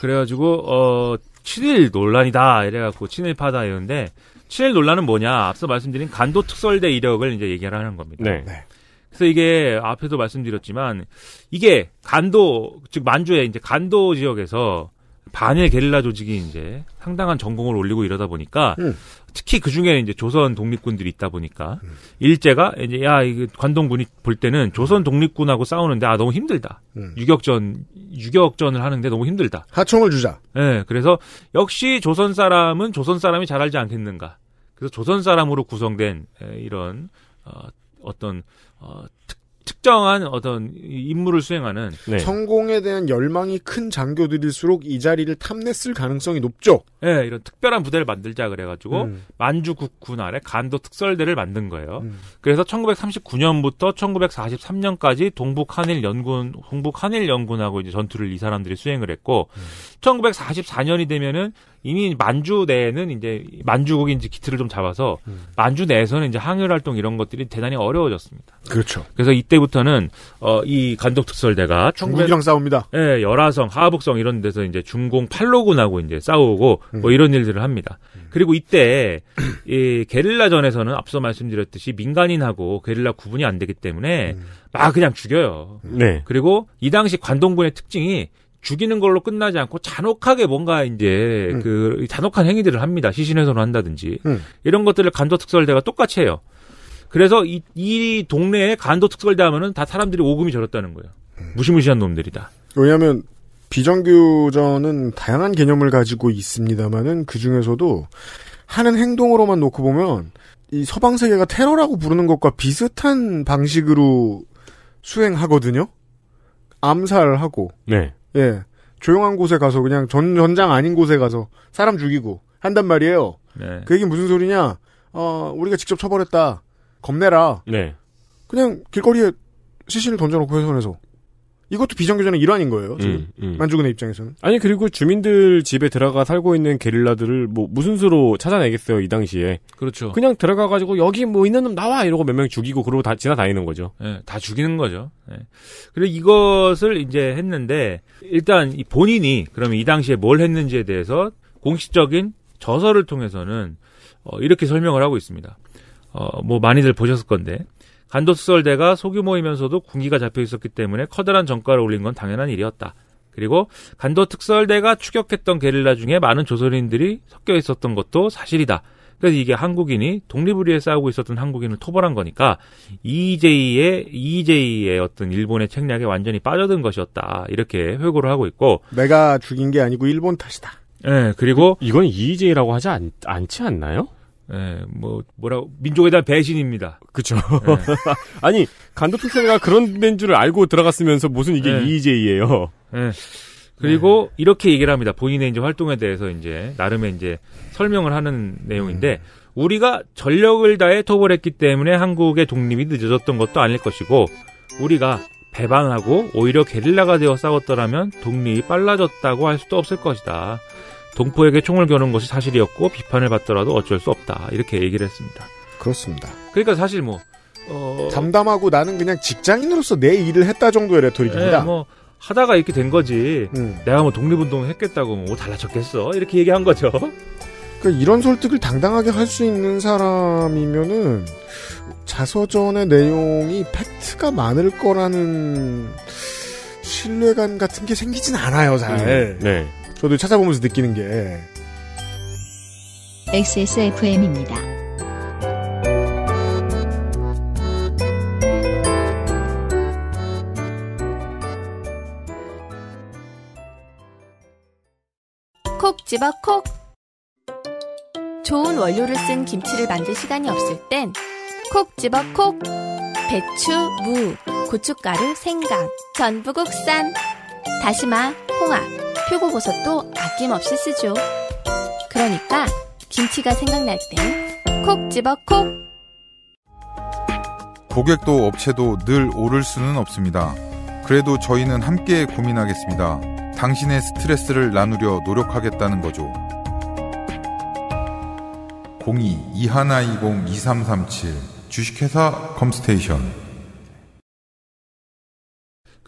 그래가지고 어 친일 논란이다 이래갖고 친일파다 이는데 친일 논란은 뭐냐 앞서 말씀드린 간도 특설대 이력을 이제 얘기하는 겁니다. 네. 네. 그래서 이게 앞에도 말씀드렸지만 이게 간도 즉만주에 이제 간도 지역에서 반의 게릴라 조직이 이제 상당한 전공을 올리고 이러다 보니까 음. 특히 그 중에 이제 조선 독립군들이 있다 보니까 음. 일제가 이제 야 이게 관동군이 볼 때는 조선 독립군하고 싸우는데 아 너무 힘들다 음. 유격전 유격전을 하는데 너무 힘들다 하청을 주자 예 네, 그래서 역시 조선 사람은 조선 사람이 잘 알지 않겠는가 그래서 조선 사람으로 구성된 이런 어, 어떤 어, 특 특정한 어떤 임무를 수행하는 네. 성공에 대한 열망이 큰 장교들일수록 이 자리를 탐냈을 가능성이 높죠. 네, 이런 특별한 부대를 만들자 그래가지고 음. 만주국군 아래 간도 특설대를 만든 거예요. 음. 그래서 1939년부터 1943년까지 동북 한일 연군, 동북 한일 연군하고 이제 전투를 이 사람들이 수행을 했고 음. 1944년이 되면은 이미 만주 내에는 이제 만주국이 이제 기틀을 좀 잡아서 음. 만주 내에서는 이제 항열 활동 이런 것들이 대단히 어려워졌습니다. 그렇죠. 그래서 이때부터는 어, 이 간독 특설대가 중국이랑 싸웁니다. 예, 열화성, 하북성 이런 데서 이제 중공 팔로군하고 이제 싸우고 뭐 음. 뭐 이런 일들을 합니다. 음. 그리고 이때 이 게릴라전에서는 앞서 말씀드렸듯이 민간인하고 게릴라 구분이 안 되기 때문에 음. 막 그냥 죽여요. 네. 그리고 이 당시 관동군의 특징이 죽이는 걸로 끝나지 않고 잔혹하게 뭔가 이제 음. 그 잔혹한 행위들을 합니다. 시신훼손을 한다든지 음. 이런 것들을 간도 특설대가 똑같이 해요. 그래서 이, 이 동네에 간도 특설대 하면은 다 사람들이 오금이 절었다는 거예요. 음. 무시무시한 놈들이다. 왜냐하면 비정규전은 다양한 개념을 가지고 있습니다만은 그 중에서도 하는 행동으로만 놓고 보면 이 서방 세계가 테러라고 부르는 것과 비슷한 방식으로 수행하거든요. 암살하고 네. 예. 조용한 곳에 가서 그냥 전, 전장 아닌 곳에 가서 사람 죽이고 한단 말이에요. 네. 그 얘기 무슨 소리냐? 어, 우리가 직접 처벌했다. 겁내라. 네. 그냥 길거리에 시신을 던져놓고 해선에서 이것도 비정규전의 일환인 거예요. 지금 음, 음. 만주군의 입장에서는. 아니 그리고 주민들 집에 들어가 살고 있는 게릴라들을 뭐 무슨 수로 찾아내겠어요 이 당시에. 그렇죠. 그냥 들어가 가지고 여기 뭐 있는 놈 나와 이러고 몇 명 죽이고 그러고 다 지나다니는 거죠. 예, 네, 다 죽이는 거죠. 네. 그리고 이것을 이제 했는데 일단 본인이 그러면 이 당시에 뭘 했는지에 대해서 공식적인 저서를 통해서는 어, 이렇게 설명을 하고 있습니다. 어, 뭐 많이들 보셨을 건데 간도수설대가 소규모이면서도 군기가 잡혀 있었기 때문에 커다란 정가를 올린 건 당연한 일이었다. 그리고 간도 특설대가 추격했던 게릴라 중에 많은 조선인들이 섞여 있었던 것도 사실이다. 그래서 이게 한국인이 독립을 위해 싸우고 있었던 한국인을 토벌한 거니까 EJ의 EJ의 어떤 일본의 책략에 완전히 빠져든 것이었다. 이렇게 회고를 하고 있고 내가 죽인 게 아니고 일본 탓이다. 네, 그리고 이건 EJ라고 하지 않, 않지 않나요? 예, 뭐 뭐라고 민족에 대한 배신입니다. 그렇죠. 예. 아니 간도특사가 그런 된줄을 알고 들어갔으면서 무슨 이게 예. EJ예요. 예. 그리고 네. 이렇게 얘기를 합니다. 본인의 이제 활동에 대해서 이제 나름의 이제 설명을 하는 내용인데 음. 우리가 전력을 다해 토벌했기 때문에 한국의 독립이 늦어졌던 것도 아닐 것이고 우리가 배방하고 오히려 게릴라가 되어 싸웠더라면 독립이 빨라졌다고 할 수도 없을 것이다. 동포에게 총을 겨눈 것이 사실이었고 비판을 받더라도 어쩔 수 없다 이렇게 얘기를 했습니다. 그렇습니다. 그러니까 사실 뭐 어... 담담하고 나는 그냥 직장인으로서 내 일을 했다 정도의 레토릭입니다. 네, 뭐 하다가 이렇게 된 거지. 음. 내가 뭐 독립운동 을 했겠다고 뭐 달라졌겠어 이렇게 얘기한 거죠. 그러니까 이런 설득을 당당하게 할 수 있는 사람이면은 자서전의 내용이 팩트가 많을 거라는 신뢰감 같은 게 생기진 않아요, 잘. 음. 네. 네. 저도 찾아보면서 느끼는 게 XSFM입니다. 콕 집어 콕. 좋은 원료를 쓴 김치를 만들 시간이 없을 땐 콕 집어 콕. 배추, 무, 고춧가루, 생강, 전부 국산. 다시마, 홍합, 표고버섯도 아낌없이 쓰죠. 그러니까 김치가 생각날 때 콕 집어 콕! 고객도 업체도 늘 오를 수는 없습니다. 그래도 저희는 함께 고민하겠습니다. 당신의 스트레스를 나누려 노력하겠다는 거죠. 02-2120-2337 주식회사 컴스테이션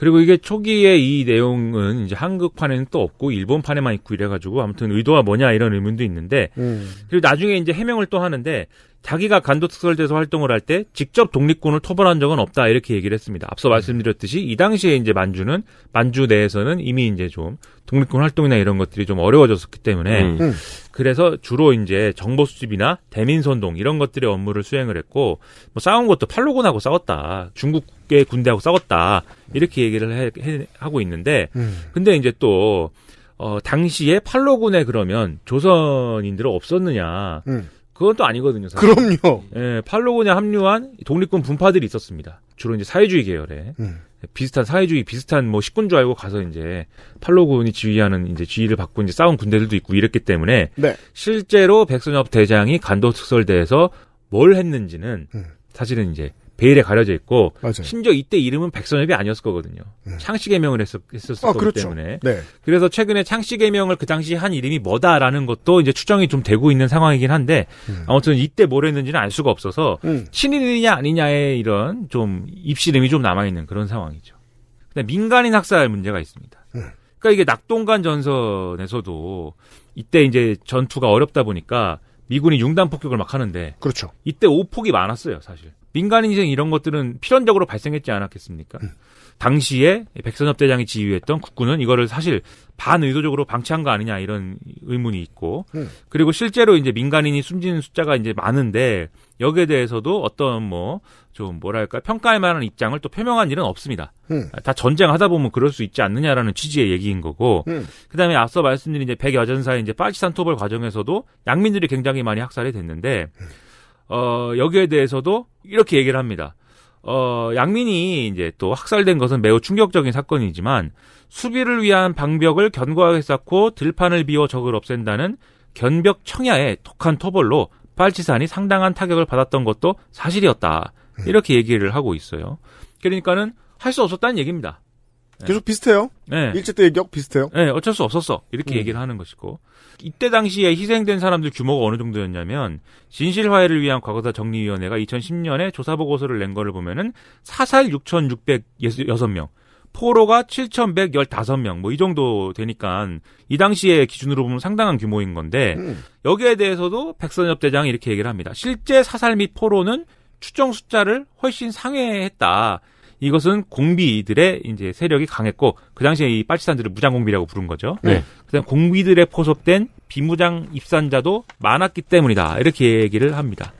그리고 이게 초기에 이 내용은 이제 한국판에는 또 없고 일본판에만 있고 이래가지고 아무튼 의도가 뭐냐 이런 의문도 있는데 음. 그리고 나중에 이제 해명을 또 하는데 자기가 간도특설돼서 활동을 할 때 직접 독립군을 토벌한 적은 없다 이렇게 얘기를 했습니다. 앞서 음. 말씀드렸듯이 이 당시에 이제 만주는 만주 내에서는 이미 이제 좀 독립군 활동이나 이런 것들이 좀 어려워졌었기 때문에 음. 음. 그래서 주로 이제 정보 수집이나 대민 선동 이런 것들의 업무를 수행을 했고 뭐 싸운 것도 팔로군하고 싸웠다 중국의 군대하고 싸웠다 이렇게 얘기를 해, 해, 하고 있는데 음. 근데 이제 또 어, 당시에 팔로군에 그러면 조선인들은 없었느냐. 음. 그건 또 아니거든요. 사실. 그럼요. 예, 팔로곤에 합류한 독립군 분파들이 있었습니다. 주로 이제 사회주의 계열에 음. 비슷한 사회주의 비슷한 뭐 식군 줄 알고 가서 이제 팔로곤이 지휘하는 이제 지휘를 받고 이제 싸운 군대들도 있고 이랬기 때문에 네. 실제로 백선엽 대장이 간도 특설대에서 뭘 했는지는 음. 사실은 이제 베일에 가려져 있고 맞아요. 심지어 이때 이름은 백선엽이 아니었을 거거든요. 네. 창씨 개명을 했었, 했었기 아, 그렇죠. 때문에 네. 그래서 최근에 창씨 개명을 그 당시 한 이름이 뭐다라는 것도 이제 추정이 좀 되고 있는 상황이긴 한데 음. 아무튼 이때 뭘 했는지는 알 수가 없어서 음. 친일이냐 아니냐의 이런 좀 입시름이 좀 남아 있는 그런 상황이죠. 근데 민간인 학살 문제가 있습니다. 음. 그러니까 이게 낙동강 전선에서도 이때 이제 전투가 어렵다 보니까 미군이 융단 폭격을 막 하는데 그렇죠. 이때 오폭이 많았어요, 사실. 민간인생 이런 것들은 필연적으로 발생했지 않았겠습니까? 음. 당시에 백선엽 대장이 지휘했던 국군은 이거를 사실 반의도적으로 방치한 거 아니냐 이런 의문이 있고 음. 그리고 실제로 이제 민간인이 숨지는 숫자가 이제 많은데 여기에 대해서도 어떤 뭐 좀 뭐랄까 평가할 만한 입장을 또 표명한 일은 없습니다. 음. 아, 다 전쟁하다 보면 그럴 수 있지 않느냐라는 취지의 얘기인 거고 음. 그다음에 앞서 말씀드린 이제 백여전사의 이제 파키산 토벌 과정에서도 양민들이 굉장히 많이 학살이 됐는데 음. 어, 여기에 대해서도 이렇게 얘기를 합니다. 어, 양민이 이제 또 학살된 것은 매우 충격적인 사건이지만 수비를 위한 방벽을 견고하게 쌓고 들판을 비워 적을 없앤다는 견벽 청야의 독한 토벌로 빨치산이 상당한 타격을 받았던 것도 사실이었다. 음. 이렇게 얘기를 하고 있어요. 그러니까는 할 수 없었다는 얘기입니다. 계속 비슷해요. 네. 일제 때 얘기하고 비슷해요. 네, 어쩔 수 없었어. 이렇게 음. 얘기를 하는 것이고. 이때 당시에 희생된 사람들 규모가 어느 정도였냐면 진실화해를 위한 과거사 정리위원회가 2010년에 조사보고서를 낸 거를 보면은 사살 6,606명, 포로가 7,115명, 뭐 이 정도 되니까 이 당시의 기준으로 보면 상당한 규모인 건데 음. 여기에 대해서도 백선엽 대장이 이렇게 얘기를 합니다. 실제 사살 및 포로는 추정 숫자를 훨씬 상회했다. 이것은 공비들의 이제 세력이 강했고 그 당시에 이 빨치산들을 무장공비라고 부른 거죠. 네. 네. 그다음 공비들의 포섭된 비무장 입산자도 많았기 때문이다 이렇게 얘기를 합니다.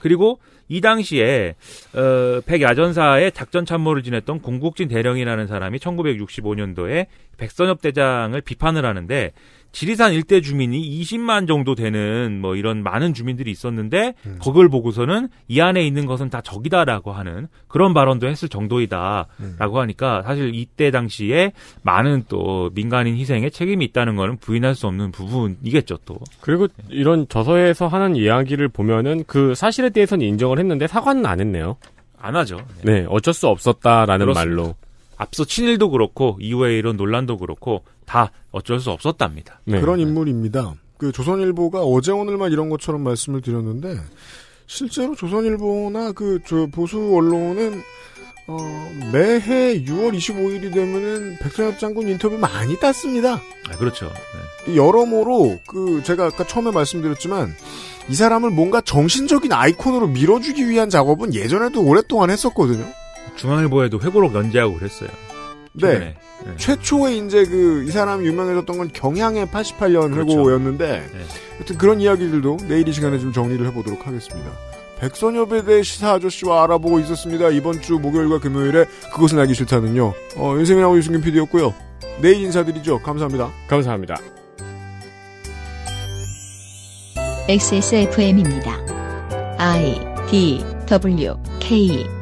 그리고 이 당시에 어, 백야전사의 작전 참모를 지냈던 공국진 대령이라는 사람이 1965년도에 백선엽 대장을 비판을 하는데 지리산 일대 주민이 20만 정도 되는 뭐 이런 많은 주민들이 있었는데 음. 그걸 보고서는 이 안에 있는 것은 다 적이다라고 하는 그런 발언도 했을 정도이다라고 음. 하니까 사실 이때 당시에 많은 또 민간인 희생에 책임이 있다는 거는 부인할 수 없는 부분이겠죠 또. 그리고 이런 저서에서 하는 이야기를 보면은 그 사실에 대해서는 인정을 했는데 사과는 안 했네요. 안 하죠. 네, 네 어쩔 수 없었다라는 그렇습니다. 말로. 앞서 친일도 그렇고 이후에 이런 논란도 그렇고 다 어쩔 수 없었답니다. 네. 그런 인물입니다. 그 조선일보가 어제 오늘만 이런 것처럼 말씀을 드렸는데 실제로 조선일보나 그저 보수 언론은 어, 매해 6월 25일이 되면은 백선엽 장군 인터뷰 많이 땄습니다. 아, 그렇죠. 네. 여러모로 그 제가 아까 처음에 말씀드렸지만 이 사람을 뭔가 정신적인 아이콘으로 밀어주기 위한 작업은 예전에도 오랫동안 했었거든요. 중앙일보에도 회고록 연재하고 그랬어요. 네. 네. 최초에 이제 그 이 사람 유명해졌던 건 경향의 88년 그렇죠. 회고였는데 네. 여튼 그런 이야기들도 내일 이 시간에 좀 정리를 해보도록 하겠습니다. 백선엽에 대해 시사 아저씨와 알아보고 있었습니다. 이번 주 목요일과 금요일에 그것은 알기 싫다는요. 어, 윤세민하고 유승균 PD였고요. 내일 인사드리죠. 감사합니다. 감사합니다. XSFM입니다. I D W K